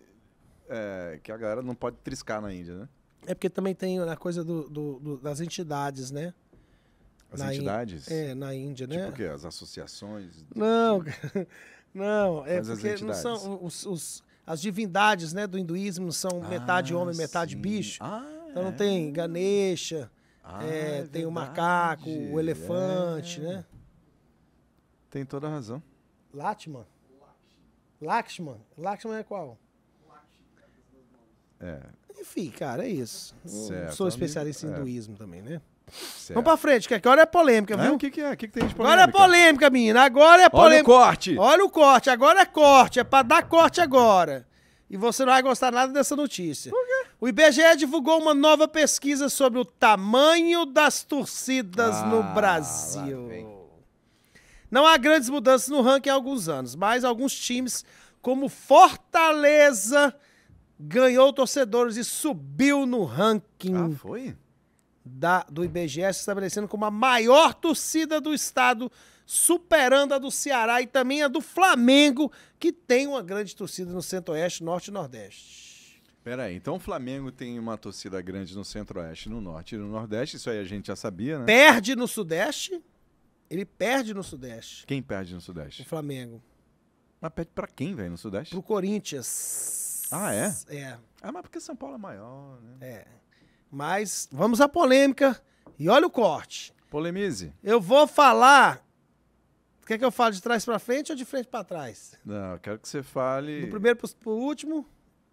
é, que a galera não pode triscar na Índia, né? É porque também tem a coisa do, do, do das entidades, né? As na entidades? In... É, na Índia, né? Tipo o quê? As associações? Não, não, é Mas porque não são os, os, as divindades né, do hinduísmo são ah, metade homem, metade sim. bicho. Ah, então não é. tem Ganesha, ah, é, é tem o macaco, o é. elefante, né? Tem toda a razão. Latman? Lakshman? Lakshman é qual? É. Enfim, cara, é isso. Certo, sou especialista amigo. em hinduísmo é. também, né? Certo. Vamos pra frente, que agora é polêmica, viu? O que, que é? O que, que tem de polêmica? Agora é polêmica, menina. Agora é polêmica. Olha o corte. Olha o corte. Agora é corte. É pra dar corte agora. E você não vai gostar nada dessa notícia. Por quê? O IBGE divulgou uma nova pesquisa sobre o tamanho das torcidas ah, no Brasil. Não há grandes mudanças no ranking há alguns anos, mas alguns times, como Fortaleza, ganhou torcedores e subiu no ranking. Ah, foi? da, do IBGE, se estabelecendo como a maior torcida do estado, superando a do Ceará e também a do Flamengo, que tem uma grande torcida no Centro-Oeste, Norte e Nordeste. Peraí, então o Flamengo tem uma torcida grande no Centro-Oeste, no Norte e no Nordeste, isso aí a gente já sabia, né? Perde no Sudeste, ele perde no Sudeste. Quem perde no Sudeste? O Flamengo. Mas perde pra quem, velho, no Sudeste? Pro Corinthians. Ah, é? É. Ah, mas porque São Paulo é maior, né? É. Mas vamos à polêmica e olha o corte. Polemize. Eu vou falar. Quer é que eu fale de trás para frente ou de frente para trás? Não, eu quero que você fale. Do primeiro para o último?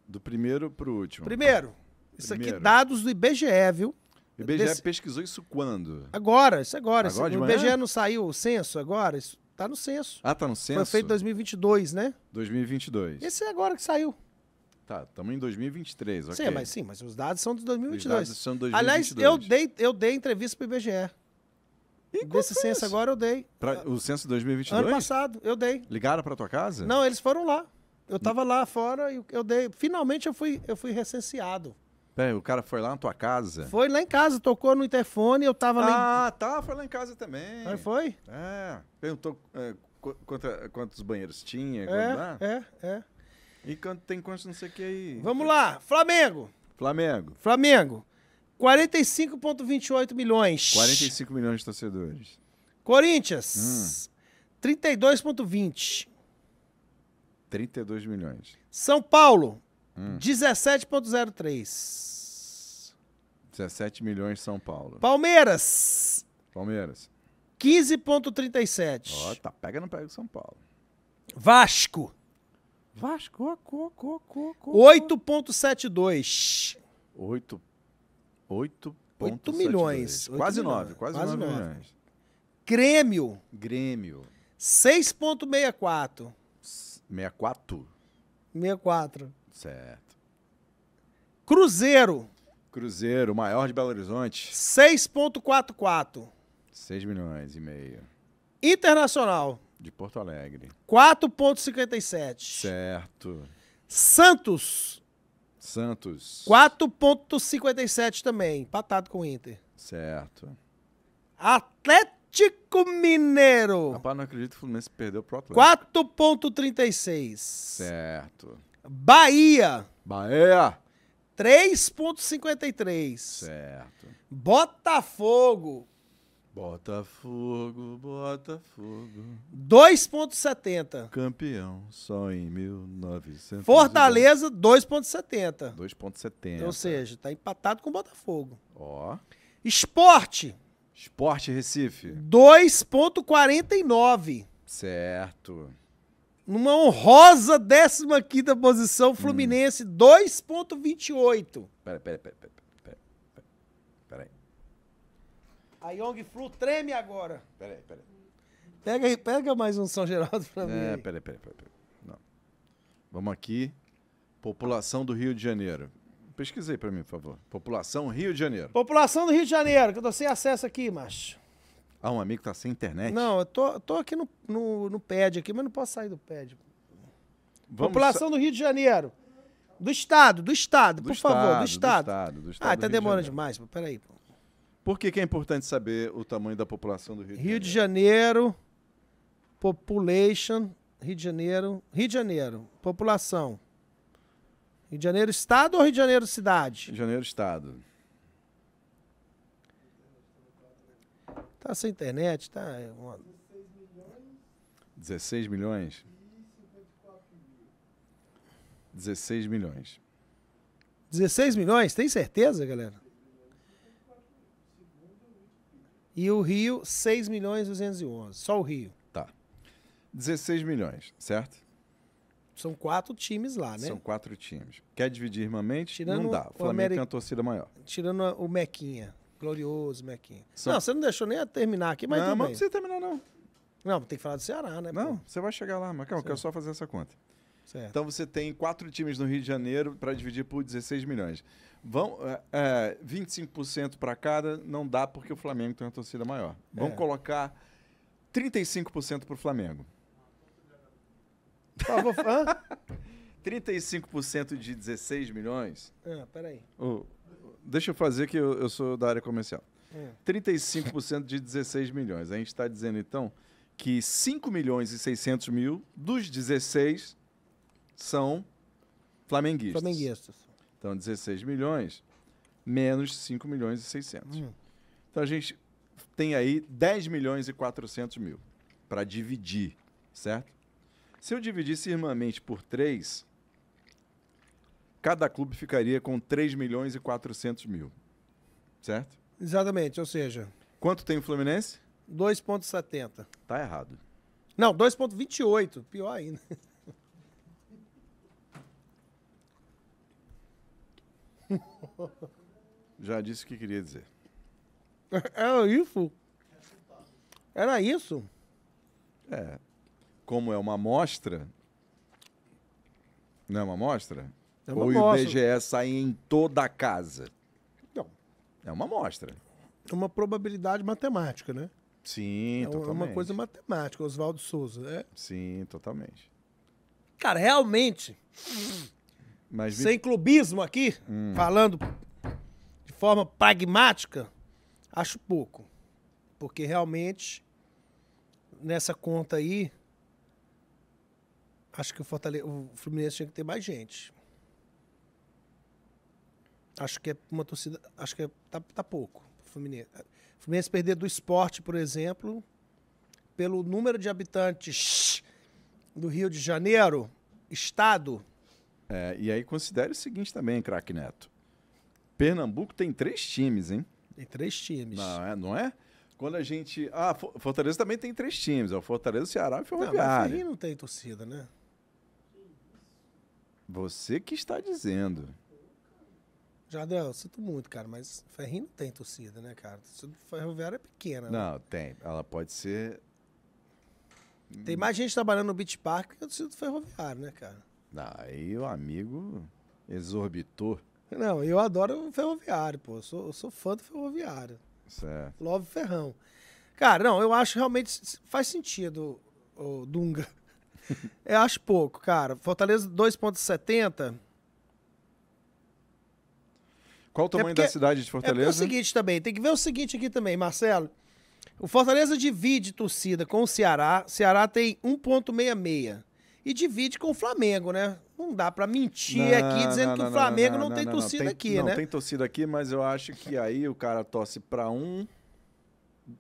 Do primeiro para o último. Primeiro. Isso primeiro. aqui, dados do IBGE, viu? O IBGE Desse... pesquisou isso quando? Agora, isso agora. agora isso... o IBGE não saiu o censo agora? Isso tá no censo. Ah, tá no censo? Foi feito em 2022, né? 2022. Esse é agora que saiu. Tá, estamos em 2023, ok. Sim, mas, sim, mas os dados são de 2022. Os dados são de 2022. Aliás, eu dei, eu dei entrevista para o IBGE. E Desse censo agora eu dei. Pra, o censo 2022? Ano passado, eu dei. Ligaram para tua casa? Não, eles foram lá. Eu estava lá fora e eu dei. Finalmente eu fui, eu fui recenseado. bem o cara foi lá na tua casa? Foi lá em casa, tocou no interfone, eu tava lá. Ah, em... tá, foi lá em casa também. Aí foi? É. Perguntou é, quantos banheiros tinha. É, quanto... ah. é, é. E quanto tem quanto não sei o que aí? Vamos lá, Flamengo. Flamengo. Flamengo. 45,28 milhões. 45 milhões de torcedores. Corinthians. Hum. 32,20. 32 milhões. São Paulo. Hum. 17,03. 17 milhões São Paulo. Palmeiras. Palmeiras. 15,37. Ó, tá pega não pega o São Paulo. Vasco. Vasco, co, co, co, co. 8,72. 8, 8, 8 milhões. 8 quase 9, quase, quase 9 milhões. Grêmio. Grêmio. 6,64. 64? 64. Certo. Cruzeiro. Cruzeiro, maior de Belo Horizonte. 6,44. 6 milhões e meio. Internacional. De Porto Alegre. 4,57. Certo. Santos. Santos. 4,57 também. Empatado com o Inter. Certo. Atlético Mineiro. Rapaz, não acredito que o Fluminense perdeu pro Atlético. 4,36. Certo. Bahia. Bahia. 3,53. Certo. Botafogo. Botafogo, Botafogo. 2,70. Campeão só em 1900. Fortaleza, 2,70. 2,70. Ou seja, está empatado com o Botafogo. Ó. Esporte. Esporte Recife. 2,49. Certo. Numa honrosa 15 posição, Fluminense, hum. 2,28. Peraí, peraí, peraí. pera. A Young Flu treme agora. Peraí, peraí. Pega, pega mais um São Geraldo pra mim. É, peraí, peraí, peraí. peraí. Não. Vamos aqui. População do Rio de Janeiro. Pesquisei para mim, por favor. População Rio de Janeiro. População do Rio de Janeiro, que eu tô sem acesso aqui, macho. Ah, um amigo tá sem internet? Não, eu tô, tô aqui no, no, no pad aqui, mas não posso sair do pad. Vamos População do Rio de Janeiro. Do Estado, do Estado, do por estado, favor, do Estado. Do Estado, do ah, estado ah, do tá demorando demais, peraí, pô. Por que, que é importante saber o tamanho da população do Rio de Janeiro? Rio de Janeiro, population, Rio de Janeiro, Rio de Janeiro, população. Rio de Janeiro estado ou Rio de Janeiro cidade? Rio de Janeiro estado. Tá sem internet, tá? 16 é milhões? 16 milhões. 16 milhões? Tem certeza, galera? E o Rio, 6 milhões e 211. Só o Rio. Tá. 16 milhões, certo? São quatro times lá, né? São quatro times. Quer dividir irmãmente? Tirando não dá. O Flamengo tem a torcida maior. Tirando o Mequinha. Glorioso Mequinha. São... Não, você não deixou nem terminar aqui, mas. Não, não precisa terminar, não. Não, tem que falar do Ceará, né? Não, pô? você vai chegar lá, mas calma, eu quero só fazer essa conta. Certo. Então você tem quatro times no Rio de Janeiro para dividir por 16 milhões. Vão é, 25% é, para cada, não dá porque o Flamengo tem uma torcida maior. É. Vamos colocar 35% para é, o Flamengo. Ah, vou... Hã? 35% de 16 milhões. Ah, peraí. Oh, deixa eu fazer que eu, eu sou da área comercial. É. 35% de 16 milhões. A gente está dizendo, então, que 5 milhões e 600 mil dos 16 são flamenguistas. Flamenguistas. Então, 16 milhões menos 5 milhões e 600. Hum. Então, a gente tem aí 10 milhões e 400 mil para dividir, certo? Se eu dividisse irmãmente por 3, cada clube ficaria com 3 milhões e 400 mil, certo? Exatamente, ou seja... Quanto tem o Fluminense? 2,70. Tá errado. Não, 2,28, pior ainda. Já disse o que queria dizer. Era é, é isso? Era isso? É. Como é uma amostra. Não é uma amostra? É uma Ou amostra. o IBGE sai em toda a casa? Não. É uma amostra. É uma probabilidade matemática, né? Sim, é totalmente. É uma coisa matemática, Oswaldo Souza, né? Sim, totalmente. Cara, realmente. Mas... Sem clubismo aqui, hum. falando de forma pragmática, acho pouco. Porque realmente, nessa conta aí, acho que o, Fortaleza, o Fluminense tinha que ter mais gente. Acho que é uma torcida. Acho que é... tá, tá pouco. Fluminense. O Fluminense perder do esporte, por exemplo, pelo número de habitantes do Rio de Janeiro, estado, é, e aí considere o seguinte também, craque Neto. Pernambuco tem três times, hein? Tem três times. Não é? Não é? Quando a gente. Ah, Fortaleza também tem três times. É o Fortaleza, o Ceará e o Ferroviário. Não, mas não tem torcida, né? Você que está dizendo. Jardel, sinto muito, cara, mas Ferrinho não tem torcida, né, cara? A Ferroviário é pequena. Né? Não, né? tem. Ela pode ser. Tem mais gente trabalhando no Beach Park que a torcida do ferroviário, né, cara? Aí o amigo exorbitou. Não, eu adoro o ferroviário, pô. Eu sou, eu sou fã do ferroviário. Certo. Love Ferrão. Cara, não, eu acho realmente faz sentido, o Dunga. eu acho pouco, cara. Fortaleza 2,70. Qual o é tamanho é porque, da cidade de Fortaleza? É o seguinte também, tem que ver o seguinte aqui também, Marcelo. O Fortaleza divide torcida com o Ceará. Ceará tem 1,66 e divide com o Flamengo, né? Não dá para mentir não, aqui dizendo não, que o Flamengo não, não tem torcida tem, aqui, né? Não tem torcida aqui, mas eu acho que aí o cara torce para um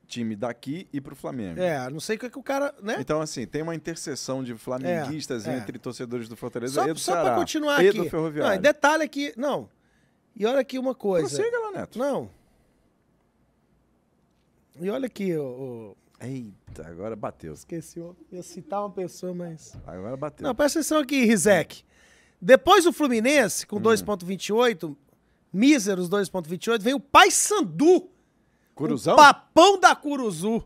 time daqui e para o Flamengo. É, não sei o que, é que o cara, né? Então assim, tem uma interseção de flamenguistas é, é. entre torcedores do Fortaleza só, e do só Ceará. Só para continuar e aqui. do Ferroviário. Não, detalhe aqui, não. E olha aqui uma coisa. Prossiga lá, Neto. Não. E olha aqui, o, o Eita, agora bateu. Esqueci, eu citar uma pessoa, mas. Agora bateu. Não, presta atenção aqui, Rizek. Depois do Fluminense, com hum. 2,28, míseros 2,28, vem o Pai Sandu. Curuzão? O papão da Curuzu.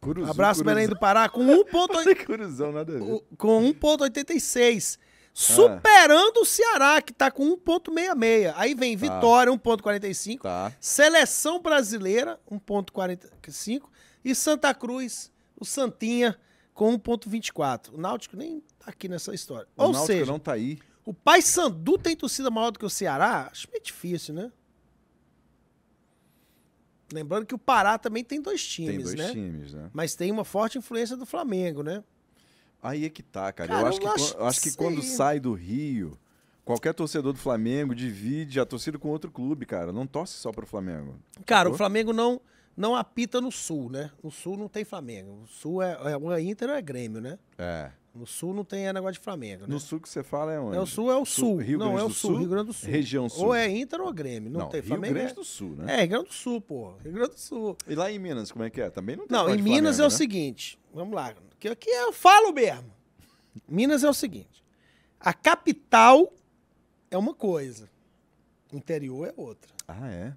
Curuzu Abraço, Curuzu. Belém do Pará, com 1,86. Curuzão, nada a ver. Com 1,86. Ah. Superando ah. o Ceará, que tá com 1,66. Aí vem tá. Vitória, tá. 1,45. Tá. Seleção Brasileira, 1,45. E Santa Cruz, o Santinha, com 1,24. O Náutico nem tá aqui nessa história. O Ou Náutico seja, não tá aí. O Paysandu tem torcida maior do que o Ceará? Acho meio difícil, né? Lembrando que o Pará também tem dois times, tem dois né? times, né? Mas tem uma forte influência do Flamengo, né? Aí é que tá, cara. cara eu, acho, eu que, acho, acho que quando sai do Rio, qualquer torcedor do Flamengo divide a torcida com outro clube, cara. Não torce só pro Flamengo. Cara, o Flamengo não não apita no Sul, né? No Sul não tem Flamengo. No Sul é, é Inter ou é Grêmio, né? É. No Sul não tem é negócio de Flamengo, né? No Sul que você fala é onde? É o Sul é o Sul. Rio não, Grande é o Sul, Sul, Rio Grande do Sul. Região Sul. Ou é Inter ou é Grêmio, não, não tem Rio Flamengo. Rio Grande né? do Sul, né? É, Rio Grande do Sul, pô. Rio Grande do Sul. E lá em Minas, como é que é? Também não tem Não, em Minas Flamengo, é o né? seguinte, vamos lá, que aqui eu falo mesmo. Minas é o seguinte, a capital é uma coisa, o interior é outra. Ah, é?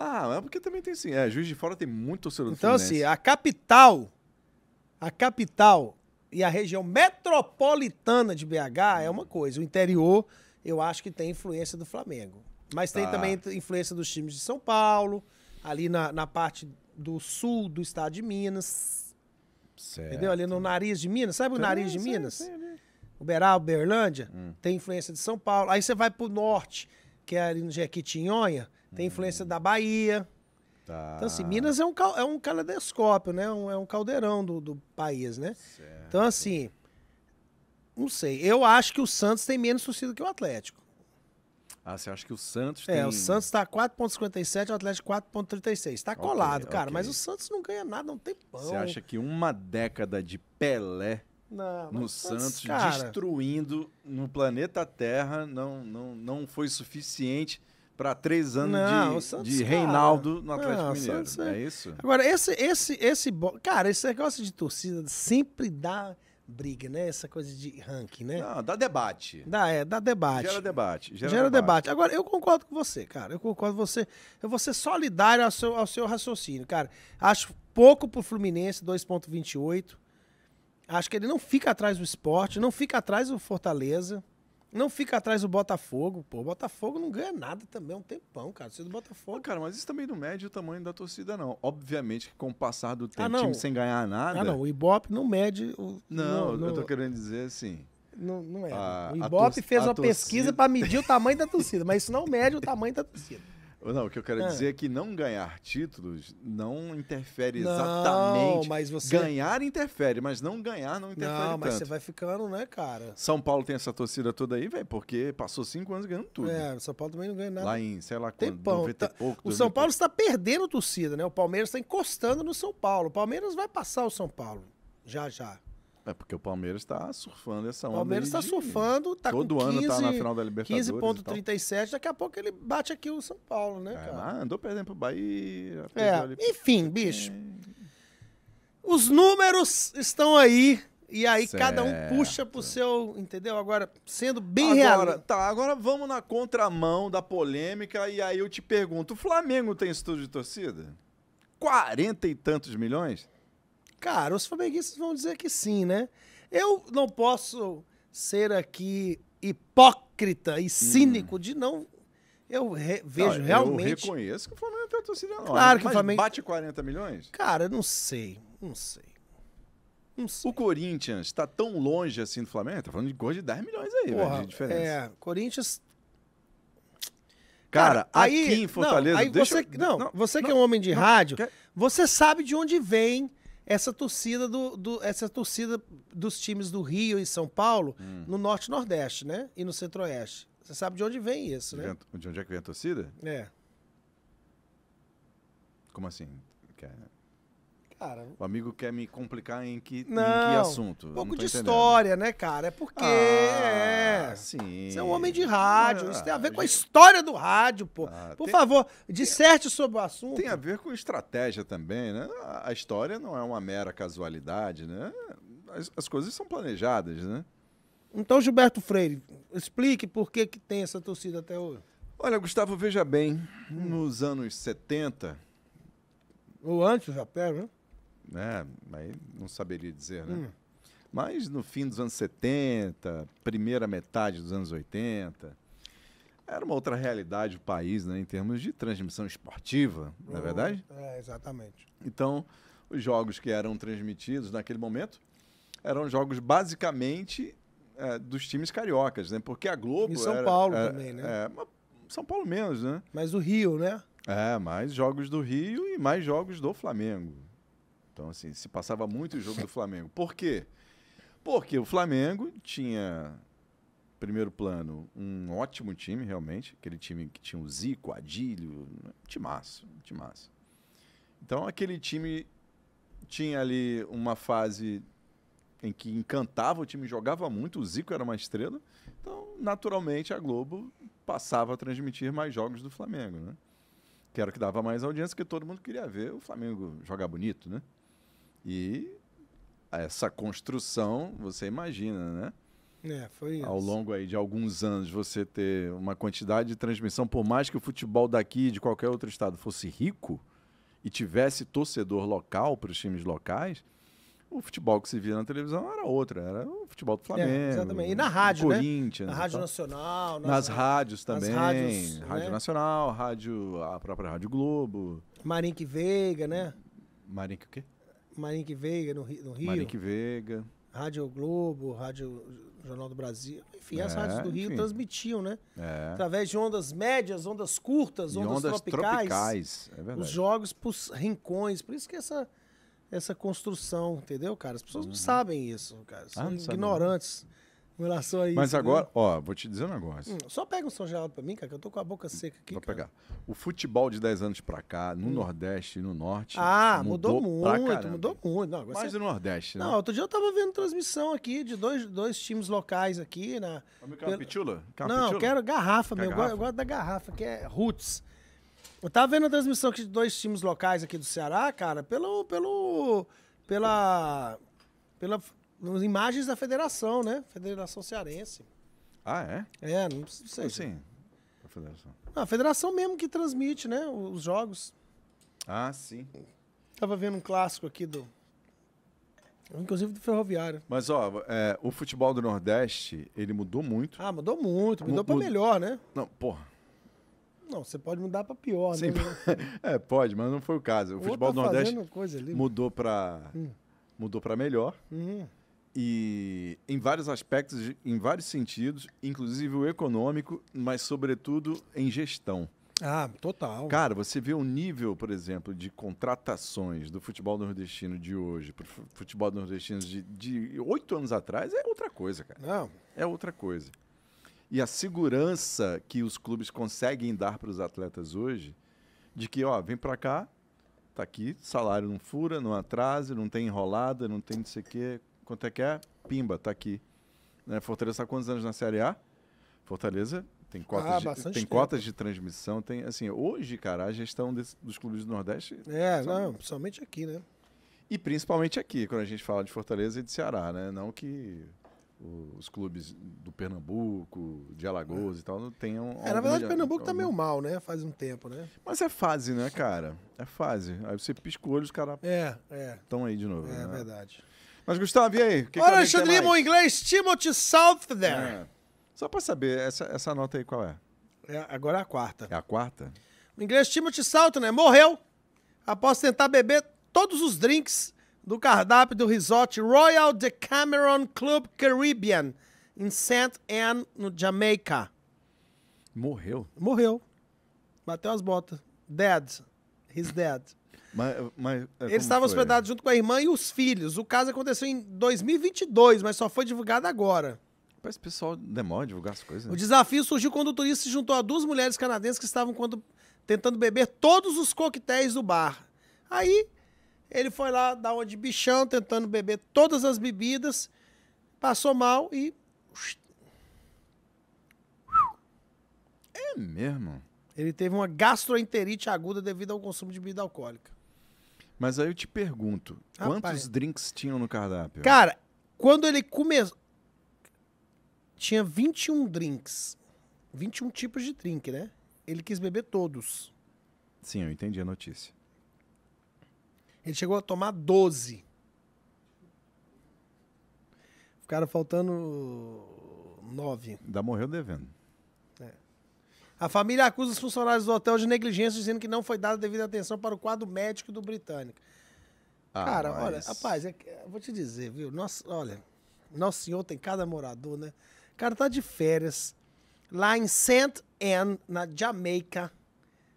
Ah, é porque também tem sim. É, Juiz de Fora tem muito torcedor então, do Então, assim, a capital, a capital e a região metropolitana de BH é uma coisa. O interior, eu acho que tem influência do Flamengo. Mas tem ah. também influência dos times de São Paulo, ali na, na parte do sul do estado de Minas. Certo. Entendeu? Ali no nariz de Minas. Sabe o nariz de Minas? O né? Uberaba, Uberlândia, hum. tem influência de São Paulo. Aí você vai pro norte, que é ali no Jequitinhonha, tem influência da Bahia. Tá. Então, assim, Minas é um, é um caleidoscópio, né? É um, é um caldeirão do, do país, né? Certo. Então, assim, não sei. Eu acho que o Santos tem menos torcida que o Atlético. Ah, você acha que o Santos é, tem... É, o Santos está 4,57, o Atlético 4,36. Está colado, okay, cara, okay. mas o Santos não ganha nada, não tem pão. Você acha que uma década de Pelé não, no Santos, Santos destruindo no planeta Terra não, não, não foi suficiente para três anos não, de, Santos, de Reinaldo no ah, Atlético não, Mineiro. Santos, né? é isso? Agora, esse, esse, esse. Cara, esse negócio de torcida sempre dá briga, né? Essa coisa de ranking, né? Não, dá debate. Dá, é, dá debate. Gera debate. Gera, gera debate. debate. Agora, eu concordo com você, cara. Eu concordo com você. Eu vou ser solidário ao seu, ao seu raciocínio, cara. Acho pouco pro Fluminense, 2,28. Acho que ele não fica atrás do esporte, não fica atrás do Fortaleza. Não fica atrás do Botafogo, pô. O Botafogo não ganha nada também há é um tempão, cara. Você é do Botafogo. Ah, cara, mas isso também não mede o tamanho da torcida, não. Obviamente que com o passar do tempo, ah, time sem ganhar nada. Ah, não. O Ibope não mede o. Não, no, no... eu tô querendo dizer assim. Não, não é. A, o Ibope fez uma torcida... pesquisa para medir o tamanho da torcida, mas isso não mede o tamanho da torcida. Não, o que eu quero é. dizer é que não ganhar títulos não interfere não, exatamente. Mas você... Ganhar interfere, mas não ganhar não interfere. Não, mas tanto. você vai ficando, né, cara? São Paulo tem essa torcida toda aí, velho, porque passou cinco anos ganhando tudo. É, o São Paulo também não ganha nada. Lá em, sei lá, quando, 90 tá... pouco. O São Paulo está perdendo torcida, né? O Palmeiras está encostando no São Paulo. O Palmeiras vai passar o São Paulo. Já, já. É porque o Palmeiras está surfando essa onda. O Palmeiras está surfando, tá Todo com 15, ano tá na final da Libertadores. 15,37. Daqui a pouco ele bate aqui o São Paulo, né, é, cara? Ah, andou perdendo pro Bahia. É. Ali... Enfim, bicho. Os números estão aí. E aí certo. cada um puxa pro seu, entendeu? Agora, sendo bem agora, real. Tá, agora vamos na contramão da polêmica e aí eu te pergunto, o Flamengo tem estúdio de torcida? Quarenta e tantos milhões? Cara, os flamenguistas vão dizer que sim, né? Eu não posso ser aqui hipócrita e cínico hum. de não. Eu re vejo não, realmente. Eu reconheço que o Flamengo tem torcida enorme. Claro que o Flamengo. Bate 40 milhões? Cara, não sei. Não sei. Não sei. O Corinthians está tão longe assim do Flamengo? Tá falando de coisa de 10 milhões aí, Porra, velho, de diferença. É, Corinthians. Cara, Cara aí, aqui em Fortaleza. Não, aí deixa você, eu... não, não, você que é um homem de rádio, quer... você sabe de onde vem essa torcida do, do essa torcida dos times do Rio e São Paulo hum. no norte nordeste, né? E no centro-oeste. Você sabe de onde vem isso, de né? de onde é que vem a torcida? É. Como assim? É Cara, o amigo quer me complicar em que, não, em que assunto? Um pouco de história, né, cara? É porque. Ah, é. Sim. Você é um homem de rádio. Ah, isso tem a ver com a história do rádio, pô. Ah, Por tem... favor, disserte sobre o assunto. Tem a ver com estratégia também, né? A história não é uma mera casualidade, né? As, as coisas são planejadas, né? Então, Gilberto Freire, explique por que, que tem essa torcida até hoje. Olha, Gustavo, veja bem, hum. nos anos 70. Ou antes, já pega, né? né? Aí não saberia dizer, né? Hum. Mas no fim dos anos 70, primeira metade dos anos 80, era uma outra realidade o país, né, em termos de transmissão esportiva, não é verdade? É, exatamente. Então, os jogos que eram transmitidos naquele momento eram jogos basicamente é, dos times cariocas, né? Porque a Globo. E São era, Paulo era, é, também, né? É, São Paulo menos, né? Mas o Rio, né? É, mais jogos do Rio e mais jogos do Flamengo. Então, assim, se passava muito o jogo do Flamengo. Por quê? Porque o Flamengo tinha, primeiro plano, um ótimo time, realmente. Aquele time que tinha o Zico, Adílio, um massa, um massa. Então, aquele time tinha ali uma fase em que encantava o time, jogava muito, o Zico era uma estrela. Então, naturalmente, a Globo passava a transmitir mais jogos do Flamengo, né? Que era o que dava mais audiência, que todo mundo queria ver o Flamengo jogar bonito, né? E essa construção, você imagina, né? É, foi isso. Ao longo aí de alguns anos, você ter uma quantidade de transmissão, por mais que o futebol daqui de qualquer outro estado fosse rico e tivesse torcedor local para os times locais, o futebol que se via na televisão era outro, era o futebol do é, Flamengo. É, exatamente. E na rádio, né? Corinthians, né? Na Rádio Nacional. Nas, nas rádios também. Nas rádios, rádio né? Nacional, rádio, a própria Rádio Globo. Marink Veiga, né? Marink o quê? Marink Veiga no, Rio. Marink Veiga. Rádio Globo, Rádio Jornal do Brasil, enfim, é, as rádios do Rio enfim. transmitiam, né? É. Através de ondas médias, ondas curtas, ondas, ondas, tropicais. tropicais. É os jogos pros rincões. Por isso que essa, essa construção, entendeu, cara? As pessoas uhum. não sabem isso, cara. São ah, ignorantes com relação a isso. Mas né? agora, né? ó, vou te dizer um negócio. Hum, só pega um São Geraldo pra mim, cara, que eu tô com a boca seca aqui. Vou pegar. O futebol de 10 anos pra cá, no hum. Nordeste e no Norte. Ah, mudou, mudou muito, mudou muito. Não, Mais do Nordeste, né? Não, outro dia eu tava vendo transmissão aqui de dois, dois times locais aqui. Na... Quer é uma pitula? Quer é uma Não, eu quero garrafa, quer meu. Garrafa? Eu gosto da garrafa, que é Roots. Eu tava vendo a transmissão aqui de dois times locais aqui do Ceará, cara, pelo. pelo pela. pela nas imagens da federação, né? Federação Cearense. Ah, é? É, não sei. Sim, a federação. a federação mesmo que transmite, né? Os jogos. Ah, sim. Tava vendo um clássico aqui do. Inclusive do ferroviário. Mas, ó, é, o futebol do Nordeste, ele mudou muito. Ah, mudou muito. Mudou M pra melhor, né? Não, porra. Não, você pode mudar pra pior, sim, né? é, pode, mas não foi o caso. O, o futebol do tá Nordeste ali, mudou pra. Hum. Mudou pra melhor. Hum e em vários aspectos, em vários sentidos, inclusive o econômico, mas sobretudo em gestão. Ah, total. Cara, você vê o nível, por exemplo, de contratações do futebol nordestino de hoje para o futebol nordestino de oito anos atrás é outra coisa, cara. Não. É outra coisa. E a segurança que os clubes conseguem dar para os atletas hoje, de que, ó, vem para cá, tá aqui, salário não fura, não atrasa, não tem enrolada, não tem não sei o quê, quanto é que é? Pimba, tá aqui. Né? Fortaleza está quantos anos na Série A? Fortaleza tem cotas, ah, de, tem cotas de transmissão, tem assim, hoje, cara, a gestão desse, dos clubes do Nordeste. É, não, principalmente aqui, né? E principalmente aqui, quando a gente fala de Fortaleza e de Ceará, né? Não que os clubes do Pernambuco, de Alagoas é. e tal, não tenham. É, na verdade, o Pernambuco algum... tá meio mal, né? Faz um tempo, né? Mas é fase, né, cara? É fase. Aí você pisca o olho, os caras. É, é. Estão aí de novo. É né? verdade. Mas, Gustavo, e aí? Que Olha, Xandrimo, em inglês, Timothy South there. É. Só pra saber, essa, essa nota aí qual é? é? Agora é a quarta. É a quarta? O inglês, Timothy South, né? Morreu após tentar beber todos os drinks do cardápio do resort Royal Decameron Club Caribbean em St. Anne, no Jamaica. Morreu? Morreu. Bateu as botas. Dead. He's dead. Mas, mas, é, Eles estavam hospedados junto com a irmã e os filhos. O caso aconteceu em 2022, mas só foi divulgado agora. Parece o pessoal demora a divulgar as coisas. Né? O desafio surgiu quando o turista se juntou a duas mulheres canadenses que estavam quando, tentando beber todos os coquetéis do bar. Aí ele foi lá dar uma de bichão, tentando beber todas as bebidas, passou mal e. É mesmo? Ele teve uma gastroenterite aguda devido ao consumo de bebida alcoólica. Mas aí eu te pergunto, Rapaz. quantos drinks tinham no cardápio? Cara, quando ele começou. Tinha 21 drinks. 21 tipos de drink, né? Ele quis beber todos. Sim, eu entendi a notícia. Ele chegou a tomar 12. Ficaram faltando 9. Ainda morreu devendo. É. A família acusa os funcionários do hotel de negligência, dizendo que não foi dada devida atenção para o quadro médico do britânico. Ah, Cara, mas... olha, rapaz, é eh, vou te dizer, viu? Nossa, olha, Nosso Senhor tem cada morador, né? O cara tá de férias lá em St. Anne, na Jamaica.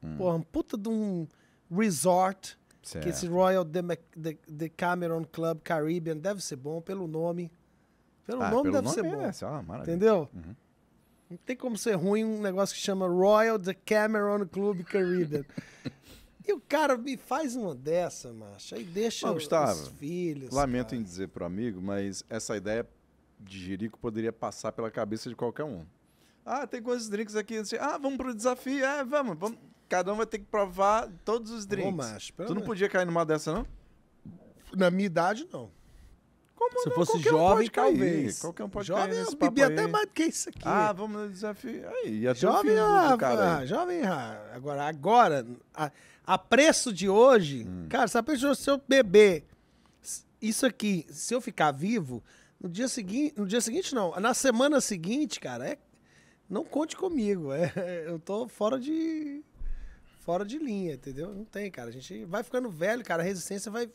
Hum. Porra, um puta de um resort. Certo. Que esse Royal Decameron Club Caribbean deve ser bom pelo nome. Pelo ah, nome pelo deve nome ser é bom. Essa, ah, entendeu? Uhum. Não tem como ser ruim um negócio que chama Royal The Cameron Club Caribbean. e o cara me faz uma dessa, macho. Aí deixa os filhos. Lamento cara. em dizer pro amigo, mas essa ideia de Jerico poderia passar pela cabeça de qualquer um. Ah, tem quantos drinks aqui? Ah, vamos pro desafio. Ah, vamos, vamos. Cada um vai ter que provar todos os drinks. macho, tu não podia cair numa dessa, não? Na minha idade, não. Como Se não, fosse jovem, um talvez. Cair. Qualquer um pode jovem, cair bebi até mais do que isso aqui. Ah, vamos no desafio. Aí, jovem, ah, cara ah, aí. jovem, ah, agora, agora a, a, preço de hoje, hum. cara, sabe, se eu beber isso aqui, se eu ficar vivo, no dia seguinte, no dia seguinte não, na semana seguinte, cara, é, não conte comigo, é, eu tô fora de fora de linha, entendeu? Não tem, cara, a gente vai ficando velho, cara, a resistência vai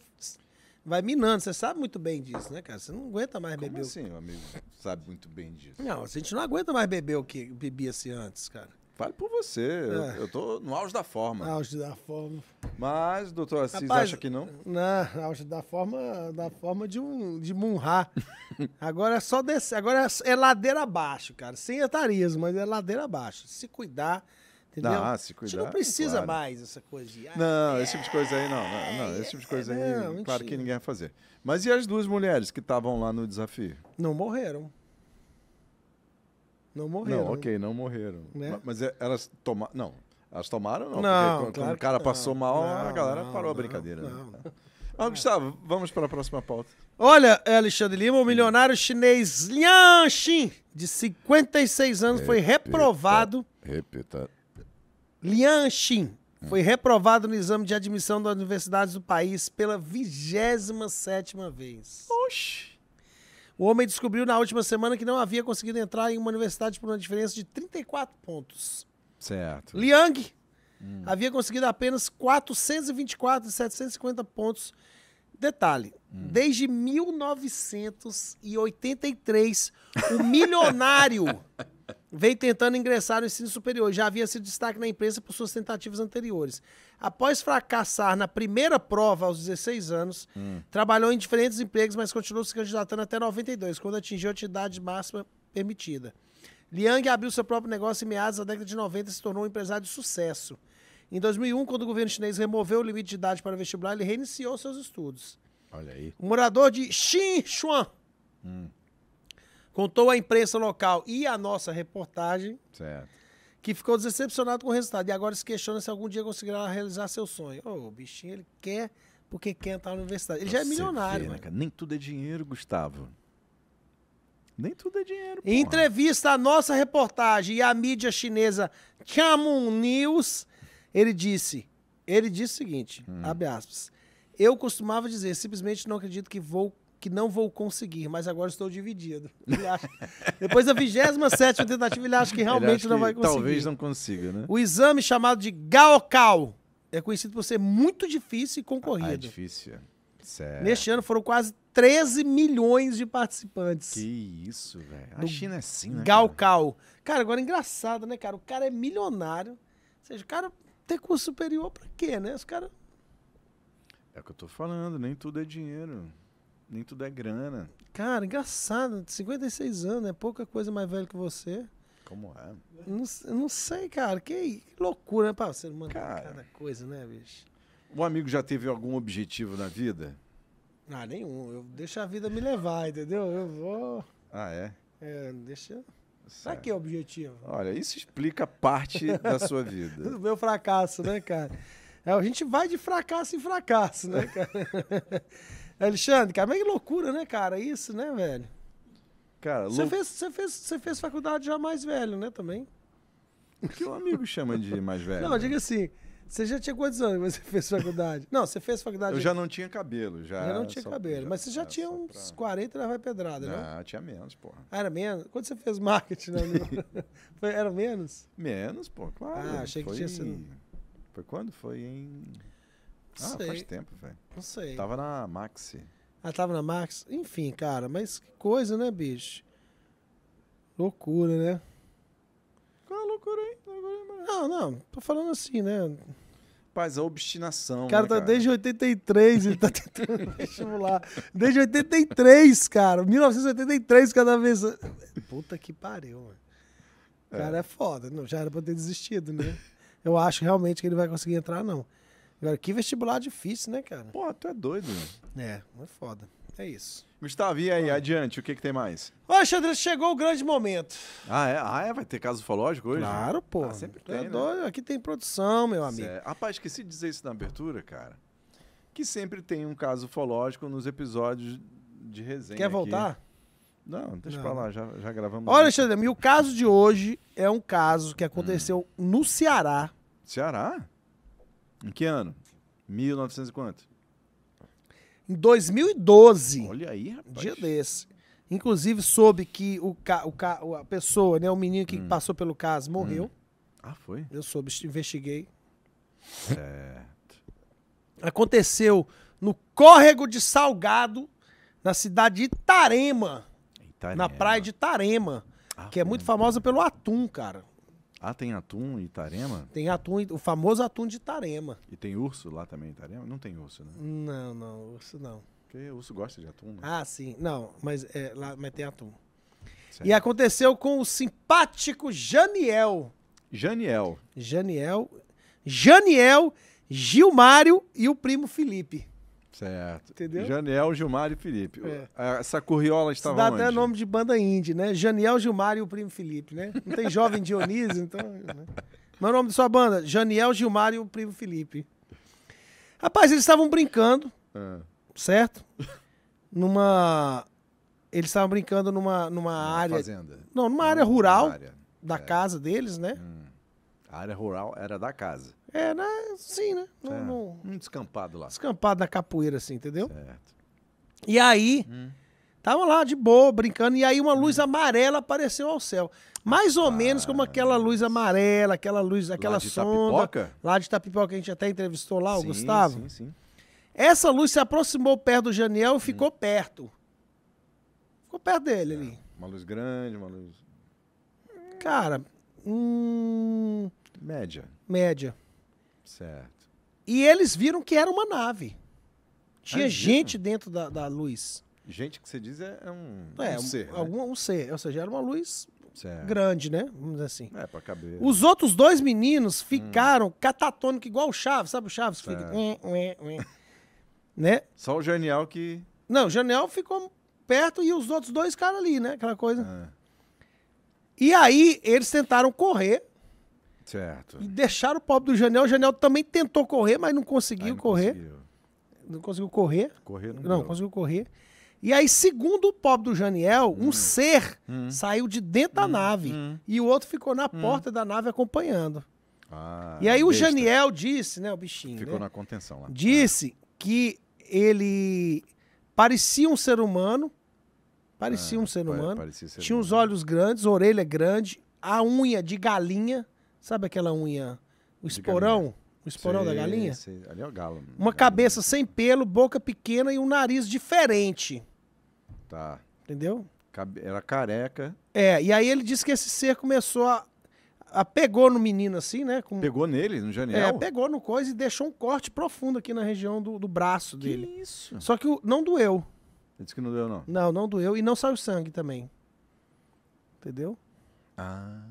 vai minando. Você sabe muito bem disso, né, cara? Você não aguenta mais Como beber. Assim, o amigo sabe muito bem disso. Não, a gente não aguenta mais beber o que bebia-se antes, cara. Vale por você. É. Eu, eu tô no auge da forma. Auge da forma. Mas, doutor Assis, Rapaz, acha que não? Não, auge da forma, da forma de, um, de Munhá agora é só descer. Agora é, é ladeira abaixo, cara. Sem etarismo, mas é ladeira abaixo. Se cuidar Entendeu? Ah, se cuidar. A gente não precisa claro. mais essa coisa de. Ah, não, é, esse tipo de coisa aí não. não, não esse tipo de coisa é, aí, não, claro que ninguém vai fazer. Mas e as duas mulheres que estavam lá no desafio? Não morreram. Não morreram. Não, ok, não morreram. Né? Mas, é, elas tomaram. Não, elas tomaram não. Não, quando, claro o cara passou mal, não, a galera não, parou a brincadeira. Né? Não. Né? Gustavo, vamos para a próxima pauta. Olha, Alexandre Lima, o milionário chinês Lian Xin, de 56 anos, repita, foi reprovado. Repita, Lian Xin foi reprovado no exame de admissão das universidades do país pela 27 vez. Oxi! O homem descobriu na última semana que não havia conseguido entrar em uma universidade por uma diferença de 34 pontos. Certo. Liang hum. havia conseguido apenas 424 de 750 pontos. Detalhe, hum. desde 1983, o milionário veio tentando ingressar no ensino superior, já havia sido destaque na imprensa por suas tentativas anteriores. Após fracassar na primeira prova aos 16 anos, hum. trabalhou em diferentes empregos, mas continuou se candidatando até 92, quando atingiu a idade máxima permitida. Liang abriu seu próprio negócio em meados da década de 90 e se tornou um empresário de sucesso. Em 2001, quando o governo chinês removeu o limite de idade para vestibular, ele reiniciou seus estudos. Olha aí. O morador de Xinchuan, hum. Contou à imprensa local e à nossa reportagem. Certo. Que ficou decepcionado com o resultado. E agora se questiona se algum dia conseguirá realizar seu sonho. oh, o bichinho, ele quer porque quer entrar na universidade. Ele Você já é milionário. Vê, né, né? Nem tudo é dinheiro, Gustavo. Nem tudo é dinheiro. Em porra. entrevista à nossa reportagem e à mídia chinesa Chamun News, ele disse: ele disse o seguinte, hum. abre aspas. Eu costumava dizer, simplesmente não acredito que vou que não vou conseguir, mas agora estou dividido. Acha... Depois da 27 tentativa, ele acha que realmente acha não que vai conseguir. Talvez não consiga, né? O exame chamado de Gaokao é conhecido por ser muito difícil e concorrido. Ah, é difícil. Certo. É. Neste ano foram quase 13 milhões de participantes. Que isso, velho. A China é assim, né? Gaokao. Cara? cara, agora é engraçado, né, cara? O cara é milionário. Ou seja, o cara tem curso superior pra quê, né? Os caras. É o que eu tô falando, nem tudo é dinheiro. Nem tudo é grana. Cara, engraçado. 56 anos, é pouca coisa mais velho que você. Como é? Não, não sei, cara. Que, loucura, né, pá? Você manda cara, cada coisa, né, bicho? Um amigo já teve algum objetivo na vida? Ah, nenhum. Eu deixo a vida me levar, entendeu? Eu vou. Ah, é? É, deixa. Sabe que é o objetivo? Olha, isso explica parte da sua vida. Do meu fracasso, né, cara? É, a gente vai de fracasso em fracasso, né, cara? Alexandre, cara, mas que loucura, né, cara? Isso, né, velho? Cara, Você fez, você fez, você fez faculdade já mais velho, né, também? O que o amigo chama de mais velho? Não, né? diga assim. Você já tinha quantos anos quando você fez faculdade? Não, você fez faculdade. Eu já não tinha cabelo, já. Já não tinha só, cabelo. Já, mas você já tinha uns pra... 40 na vai pedrada, não? Ah, tinha menos, porra. Ah, era menos? Quando você fez marketing, né? Foi, era menos? Menos, pô, claro. Ah, achei foi... que tinha sido. Foi quando? Foi em. Ah, sei. faz tempo, velho. Não sei. Tava na Maxi. Ah, tava na Maxi? Enfim, cara, mas que coisa, né, bicho? Loucura, né? Qual é a loucura, hein? É não, não, tô falando assim, né? Paz, a obstinação. O né, cara né, tá cara? desde 83, ele tá tentando estimular. Desde 83, cara. 1983, cada vez. Puta que pariu, mano. O é. cara é, é foda. Não, já era pra ter desistido, né? Eu acho realmente que ele vai conseguir entrar, não. Agora, que vestibular difícil, né, cara? Pô, tu é doido, mano. Né? É, é foda. É isso. Gustavo, e aí, adiante, o que, que tem mais? Ó, Xandre, chegou o grande momento. Ah, é? Ah, é? Vai ter caso ufológico hoje? Claro, pô. Ah, sempre é tem, é né? doido. Aqui tem produção, meu amigo. Certo. É. Rapaz, esqueci de dizer isso na abertura, cara. Que sempre tem um caso ufológico nos episódios de resenha. Quer voltar? Aqui. Não, deixa Não. pra lá, já, já gravamos. Olha, Alexandre, e o caso de hoje é um caso que aconteceu hum. no Ceará. Ceará? Em que ano? 1900 e quanto? Em 2012. Olha aí, rapaz. Dia desse. Inclusive soube que o ca, o ca, a pessoa, né, o menino que hum. passou pelo caso morreu. Hum. Ah, foi? Eu soube, investiguei. Certo. Aconteceu no córrego de Salgado, na cidade de Itarema, Itarema. na praia de Itarema, ah, que é muito famosa pelo atum, cara. Ah, tem atum em Itarema? Tem atum, o famoso atum de Itarema. E tem urso lá também em Itarema? Não tem urso, né? Não, não, urso não. Porque urso gosta de atum, né? Ah, sim. Não, mas, é, lá, mas tem atum. Certo. E aconteceu com o simpático Janiel. Janiel. Janiel. Janiel, Gilmário e o primo Felipe. Certo. Entendeu? Janiel, Gilmar e Felipe. É. Essa curriola estava Isso dá até nome de banda indie, né? Janiel, Gilmar e o primo Felipe, né? Não tem jovem Dionísio, então... Né? Mas o nome da sua banda? Janiel, Gilmar e o primo Felipe. Rapaz, eles estavam brincando, é. certo? Numa... Eles estavam brincando numa, numa área... Fazenda. Não, numa área rural área. da é. casa deles, né? Hum. A área rural era da casa. É, né? Sim, né? No, é, no... Um descampado lá. Descampado da capoeira, assim, entendeu? Certo. E aí, hum. tava lá de boa, brincando, e aí uma luz hum. amarela apareceu ao céu. Mais ou ah, menos como ah, aquela luz amarela, aquela luz, aquela lá de sonda. Itapipoca? Lá de Itapipoca, que a gente até entrevistou lá, o Gustavo. Sim, sim. Essa luz se aproximou perto do Janiel e hum. ficou hum. perto. Ficou perto dele é, ali. Uma luz grande, uma luz. Cara, hum. Média. Média. Certo. E eles viram que era uma nave. Tinha gente dentro da, da, luz. Gente que você diz é, é um, é, um ser. Né? um ser. Ou seja, era uma luz certo. grande, né? Vamos dizer assim. É, pra caber. Os outros dois meninos hum. ficaram hum. catatônicos, igual o Chaves. Sabe o Chaves? Fica... né? Só o Janiel que... Não, o Janiel ficou perto e os outros dois caras ali, né? Aquela coisa. É. E aí, eles tentaram correr Certo. E deixaram o pobre do Janel. O Janel também tentou correr, mas não conseguiu não correr. Conseguiu. Não conseguiu correr. Correr não. Não, conseguiu correr. E aí, segundo o pobre do Janiel, hum. um ser hum. saiu de dentro hum. da nave hum. e o outro ficou na hum. porta da nave acompanhando. Ah, e aí o Janiel disse, né, o bichinho. Ficou né, na contenção lá. Disse ah. que ele parecia um ser humano. Parecia ah, um ser humano. Ser tinha humano. os olhos grandes, orelha grande, a unha de galinha. Sabe aquela unha? O esporão? O esporão da galinha? Ali é o galo. Né? Uma galinha. cabeça sem pelo, boca pequena e um nariz diferente. Tá. Entendeu? Era careca. É, e aí ele disse que esse ser começou a. a pegou no menino assim, né? Com... Pegou nele, no genial? É, pegou no coisa e deixou um corte profundo aqui na região do, do braço que dele. isso? Só que não doeu. Ele disse que não doeu, não? Não, não doeu. E não saiu sangue também. Entendeu? Ah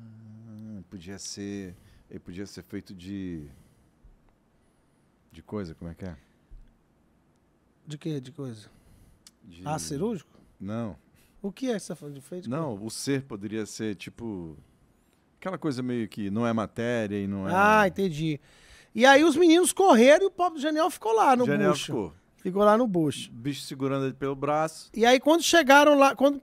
podia ser, ele podia ser feito de de coisa, como é que é? De que? De coisa? De... Ah, cirúrgico? Não. O que é que você tá falando de feito? Não, o ser poderia ser tipo aquela coisa meio que não é matéria e não é Ah, entendi. E aí os meninos correram e o pobre Janiel ficou lá no bucho. Ficou. ficou lá no bucho. Bicho segurando ele pelo braço. E aí quando chegaram lá, quando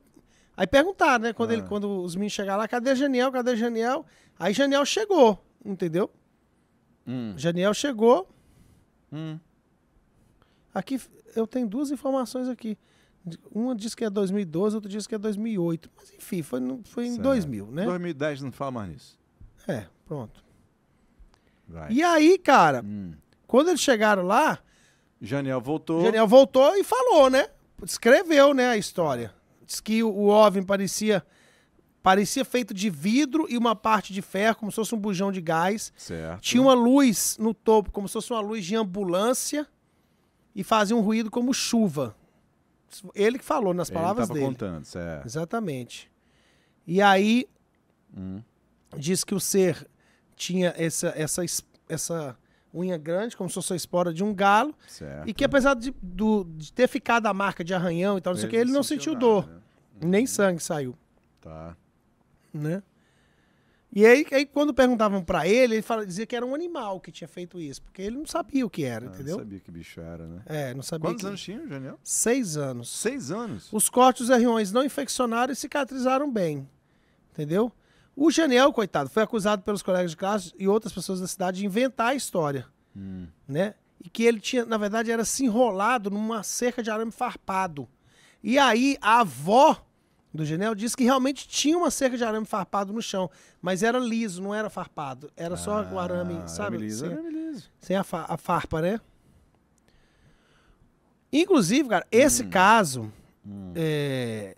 Aí perguntaram, né? Quando, ah. ele, quando os meninos chegaram lá, cadê Janiel? Cadê Janiel? Aí Janiel chegou, entendeu? Hum. Janiel chegou. Hum. Aqui eu tenho duas informações aqui. Uma diz que é 2012, outra diz que é 2008. Mas enfim, foi, foi em certo. 2000, né? 2010 não fala mais nisso. É, pronto. Vai. E aí, cara, hum. quando eles chegaram lá. Janiel voltou. Janiel voltou e falou, né? Escreveu, né, a história. Diz que o OVNI parecia parecia feito de vidro e uma parte de ferro, como se fosse um bujão de gás. Certo. Tinha uma luz no topo, como se fosse uma luz de ambulância e fazia um ruído como chuva. Ele que falou nas palavras Ele dele. contando, certo. Exatamente. E aí hum. diz que o ser tinha essa essa essa unha grande, como se fosse a espora de um galo. Certo. E que apesar de, do, de ter ficado a marca de arranhão e tal, não sei o que, ele não sentiu, nada, dor. Né? Uhum. Nem sangue saiu. Tá. Né? E aí, aí quando perguntavam para ele, ele fala, dizia que era um animal que tinha feito isso, porque ele não sabia o que era, ah, entendeu? Não sabia que bicho era, né? É, não sabia. Quantos que... anos tinha, Janiel? Seis anos. Seis anos. Os cortes r não infeccionaram e cicatrizaram bem, entendeu? O Janel coitado, foi acusado pelos colegas de classe e outras pessoas da cidade de inventar a história. Hum. Né? E que ele tinha, na verdade, era se enrolado numa cerca de arame farpado. E aí a avó do Janel disse que realmente tinha uma cerca de arame farpado no chão, mas era liso, não era farpado. Era só ah, o arame, sabe? Arame liso, sem, arame liso. sem a, fa a farpa, né? Inclusive, cara, esse hum. caso hum. É,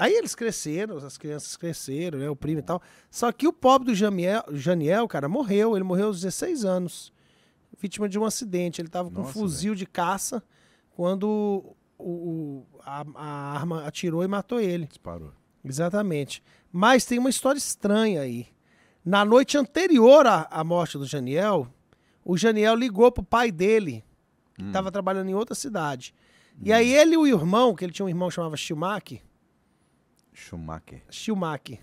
Aí eles cresceram, as crianças cresceram, né? O primo e tal. Só que o pobre do Jamiel, Janiel, cara, morreu. Ele morreu aos 16 anos, vítima de um acidente. Ele estava com Nossa, um fuzil véio. de caça quando o, o a, a, arma atirou e matou ele. Disparou. Exatamente. Mas tem uma história estranha aí. Na noite anterior à, à morte do Janiel, o Janiel ligou pro pai dele, que estava hum. trabalhando em outra cidade. Hum. E aí ele e o irmão, que ele tinha um irmão que chamava Schumacher, Schumacher. Schumacher.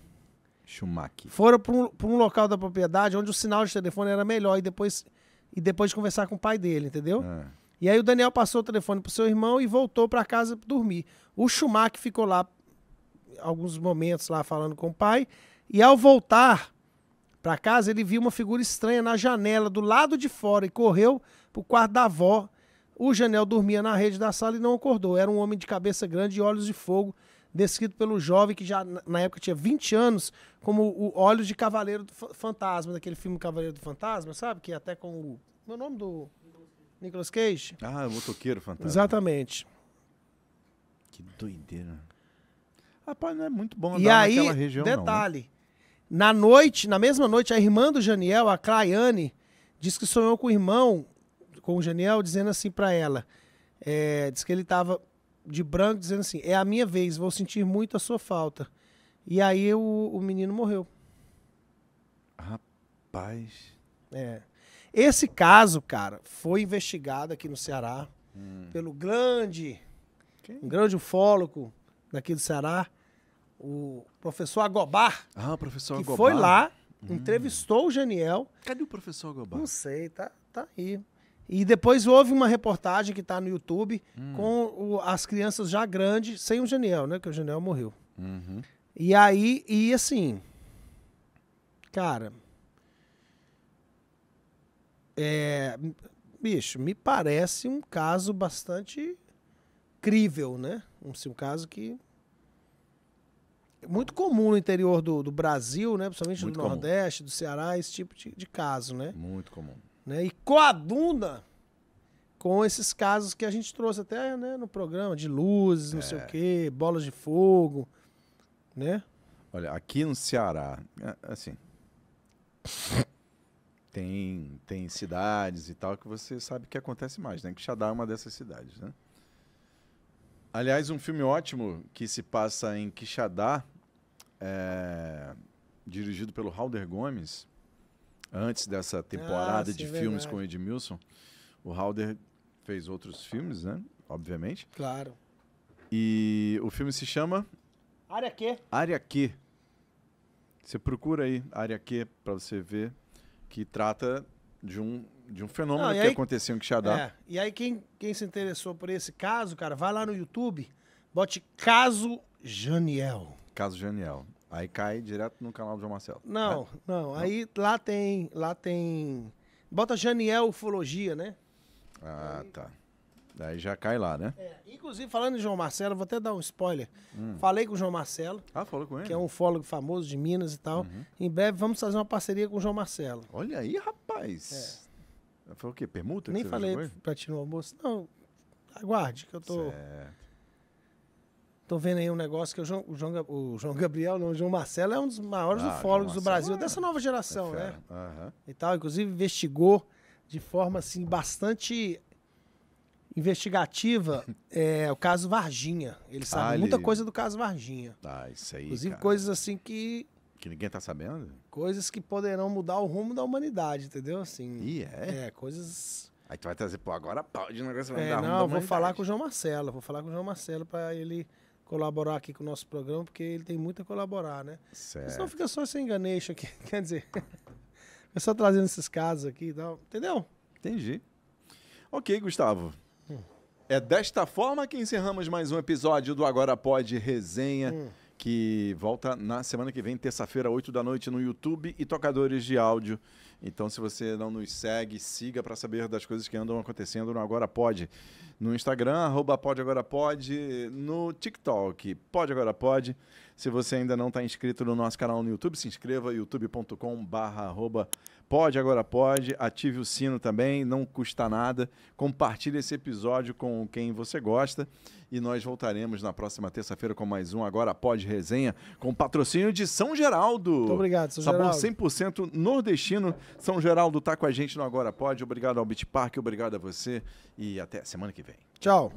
Schumacher. Foram para um, um, local da propriedade onde o sinal de telefone era melhor e depois, e depois de conversar com o pai dele, entendeu? Ah. E aí o Daniel passou o telefone o seu irmão e voltou para casa dormir. O Schumacher ficou lá alguns momentos lá falando com o pai e ao voltar para casa ele viu uma figura estranha na janela do lado de fora e correu para o quarto da avó. O Janel dormia na rede da sala e não acordou. Era um homem de cabeça grande e olhos de fogo descrito pelo jovem que já na época tinha 20 anos, como o Olhos de Cavaleiro do Fantasma, daquele filme Cavaleiro do Fantasma, sabe? Que é até com o. Meu é nome do. Nicolas Cage? Ah, é o motoqueiro fantasma. Exatamente. Que doideira. Rapaz, não é muito bom andar e aí, naquela região, detalhe. Não, né? Na noite, na mesma noite, a irmã do Janiel, a Claiane, disse que sonhou com o irmão, com o Janiel, dizendo assim para ela. É, diz que ele estava de branco dizendo assim: é a minha vez, vou sentir muito a sua falta. E aí o, o menino morreu. Rapaz. É. Esse caso, cara, foi investigado aqui no Ceará hum. pelo grande, um grande ufólogo daqui do Ceará, o professor Agobar. Ah, professor que Agobar. Que foi lá, hum. entrevistou o Janiel. Cadê o professor Agobar? Não sei, tá, tá aí. E depois houve uma reportagem que está no YouTube hum. com o, as crianças já grandes, sem o Geniel, né? Que o Geniel morreu. Uhum. E aí, e assim. Cara. É, bicho, me parece um caso bastante crível, né? Um, assim, um caso que. muito comum no interior do, do Brasil, né? Principalmente muito no comum. Nordeste, do Ceará, esse tipo de, de caso, né? Muito comum né, e coaduna com esses casos que a gente trouxe até né, no programa, de luzes, é. não sei o é. quê, bolas de fogo, né? Olha, aqui no Ceará, é, assim, tem, tem cidades e tal que você sabe que acontece mais, né? Que Xadá é uma dessas cidades, né? Aliás, um filme ótimo que se passa em Quixadá, é, dirigido pelo Halder Gomes, antes dessa ah, temporada ah, de filmes com o Edmilson, o Halder fez outros filmes, né? Obviamente. Claro. E o filme se chama Área Q. Área Q. Você procura aí Área Q para você ver que trata de um de um fenômeno Não, que aí, aconteceu em Quixadá. É, e aí quem, quem se interessou por esse caso, cara, vai lá no YouTube, bote Caso Janiel. Caso Janiel. Aí cai direto no canal do João Marcelo. Não, né? não. Aí lá tem. Lá tem. Bota Janiel Ufologia, né? Ah, tá. aí... tá. Daí já cai lá, né? É, inclusive, falando de João Marcelo, vou até dar um spoiler. Hum. Falei com o João Marcelo. Ah, falou com ele? Que é um ufólogo famoso de Minas e tal. Uhum. Em breve vamos fazer uma parceria com o João Marcelo. Olha aí, rapaz. É. Foi o quê? Permuta? Nem falei pra ti no almoço. Não, aguarde que eu tô. Certo. Estou vendo aí um negócio que o João, o João, o João, Gabriel, não, o João Marcelo é um dos maiores ah, ufólogos do Brasil, é, dessa nova geração, é né? Uhum. E tal, inclusive investigou de forma assim bastante investigativa é, o caso Varginha. Ele sabe ah, muita ele... coisa do caso Varginha. Ah, isso aí. Inclusive cara. coisas assim que que ninguém está sabendo? Coisas que poderão mudar o rumo da humanidade, entendeu? Assim. é? É, coisas Aí tu vai trazer, pô, agora pode, o negócio vai é, mudar Não, o rumo eu vou falar com o João Marcelo, vou falar com o João Marcelo para ele colaborar aqui com o nosso programa, porque ele tem muito a colaborar, né? Certo. Senão fica só sem enganeixo aqui, quer dizer, é só trazendo esses casos aqui e tal, entendeu? Entendi. Ok, Gustavo. Hum. É desta forma que encerramos mais um episódio do Agora Pode Resenha. Hum que volta na semana que vem, terça-feira, 8 da noite, no YouTube e tocadores de áudio então, se você não nos segue, siga para saber das coisas que andam acontecendo no Agora Pode. No Instagram, arroba pode agora pode. No TikTok, pode agora pode. Se você ainda não está inscrito no nosso canal no YouTube, se inscreva, youtube.com.br pode, agora pode, ative o sino também, não custa nada. Compartilhe esse episódio com quem você gosta e nós voltaremos na próxima terça-feira com mais um Agora Pode Resenha, com patrocínio de São Geraldo. Muito obrigado, São Sabor Geraldo. Sabor 100% nordestino. São Geraldo está com a gente no Agora Pode. Obrigado ao Beach Park, obrigado a você e até semana que vem. Tchau.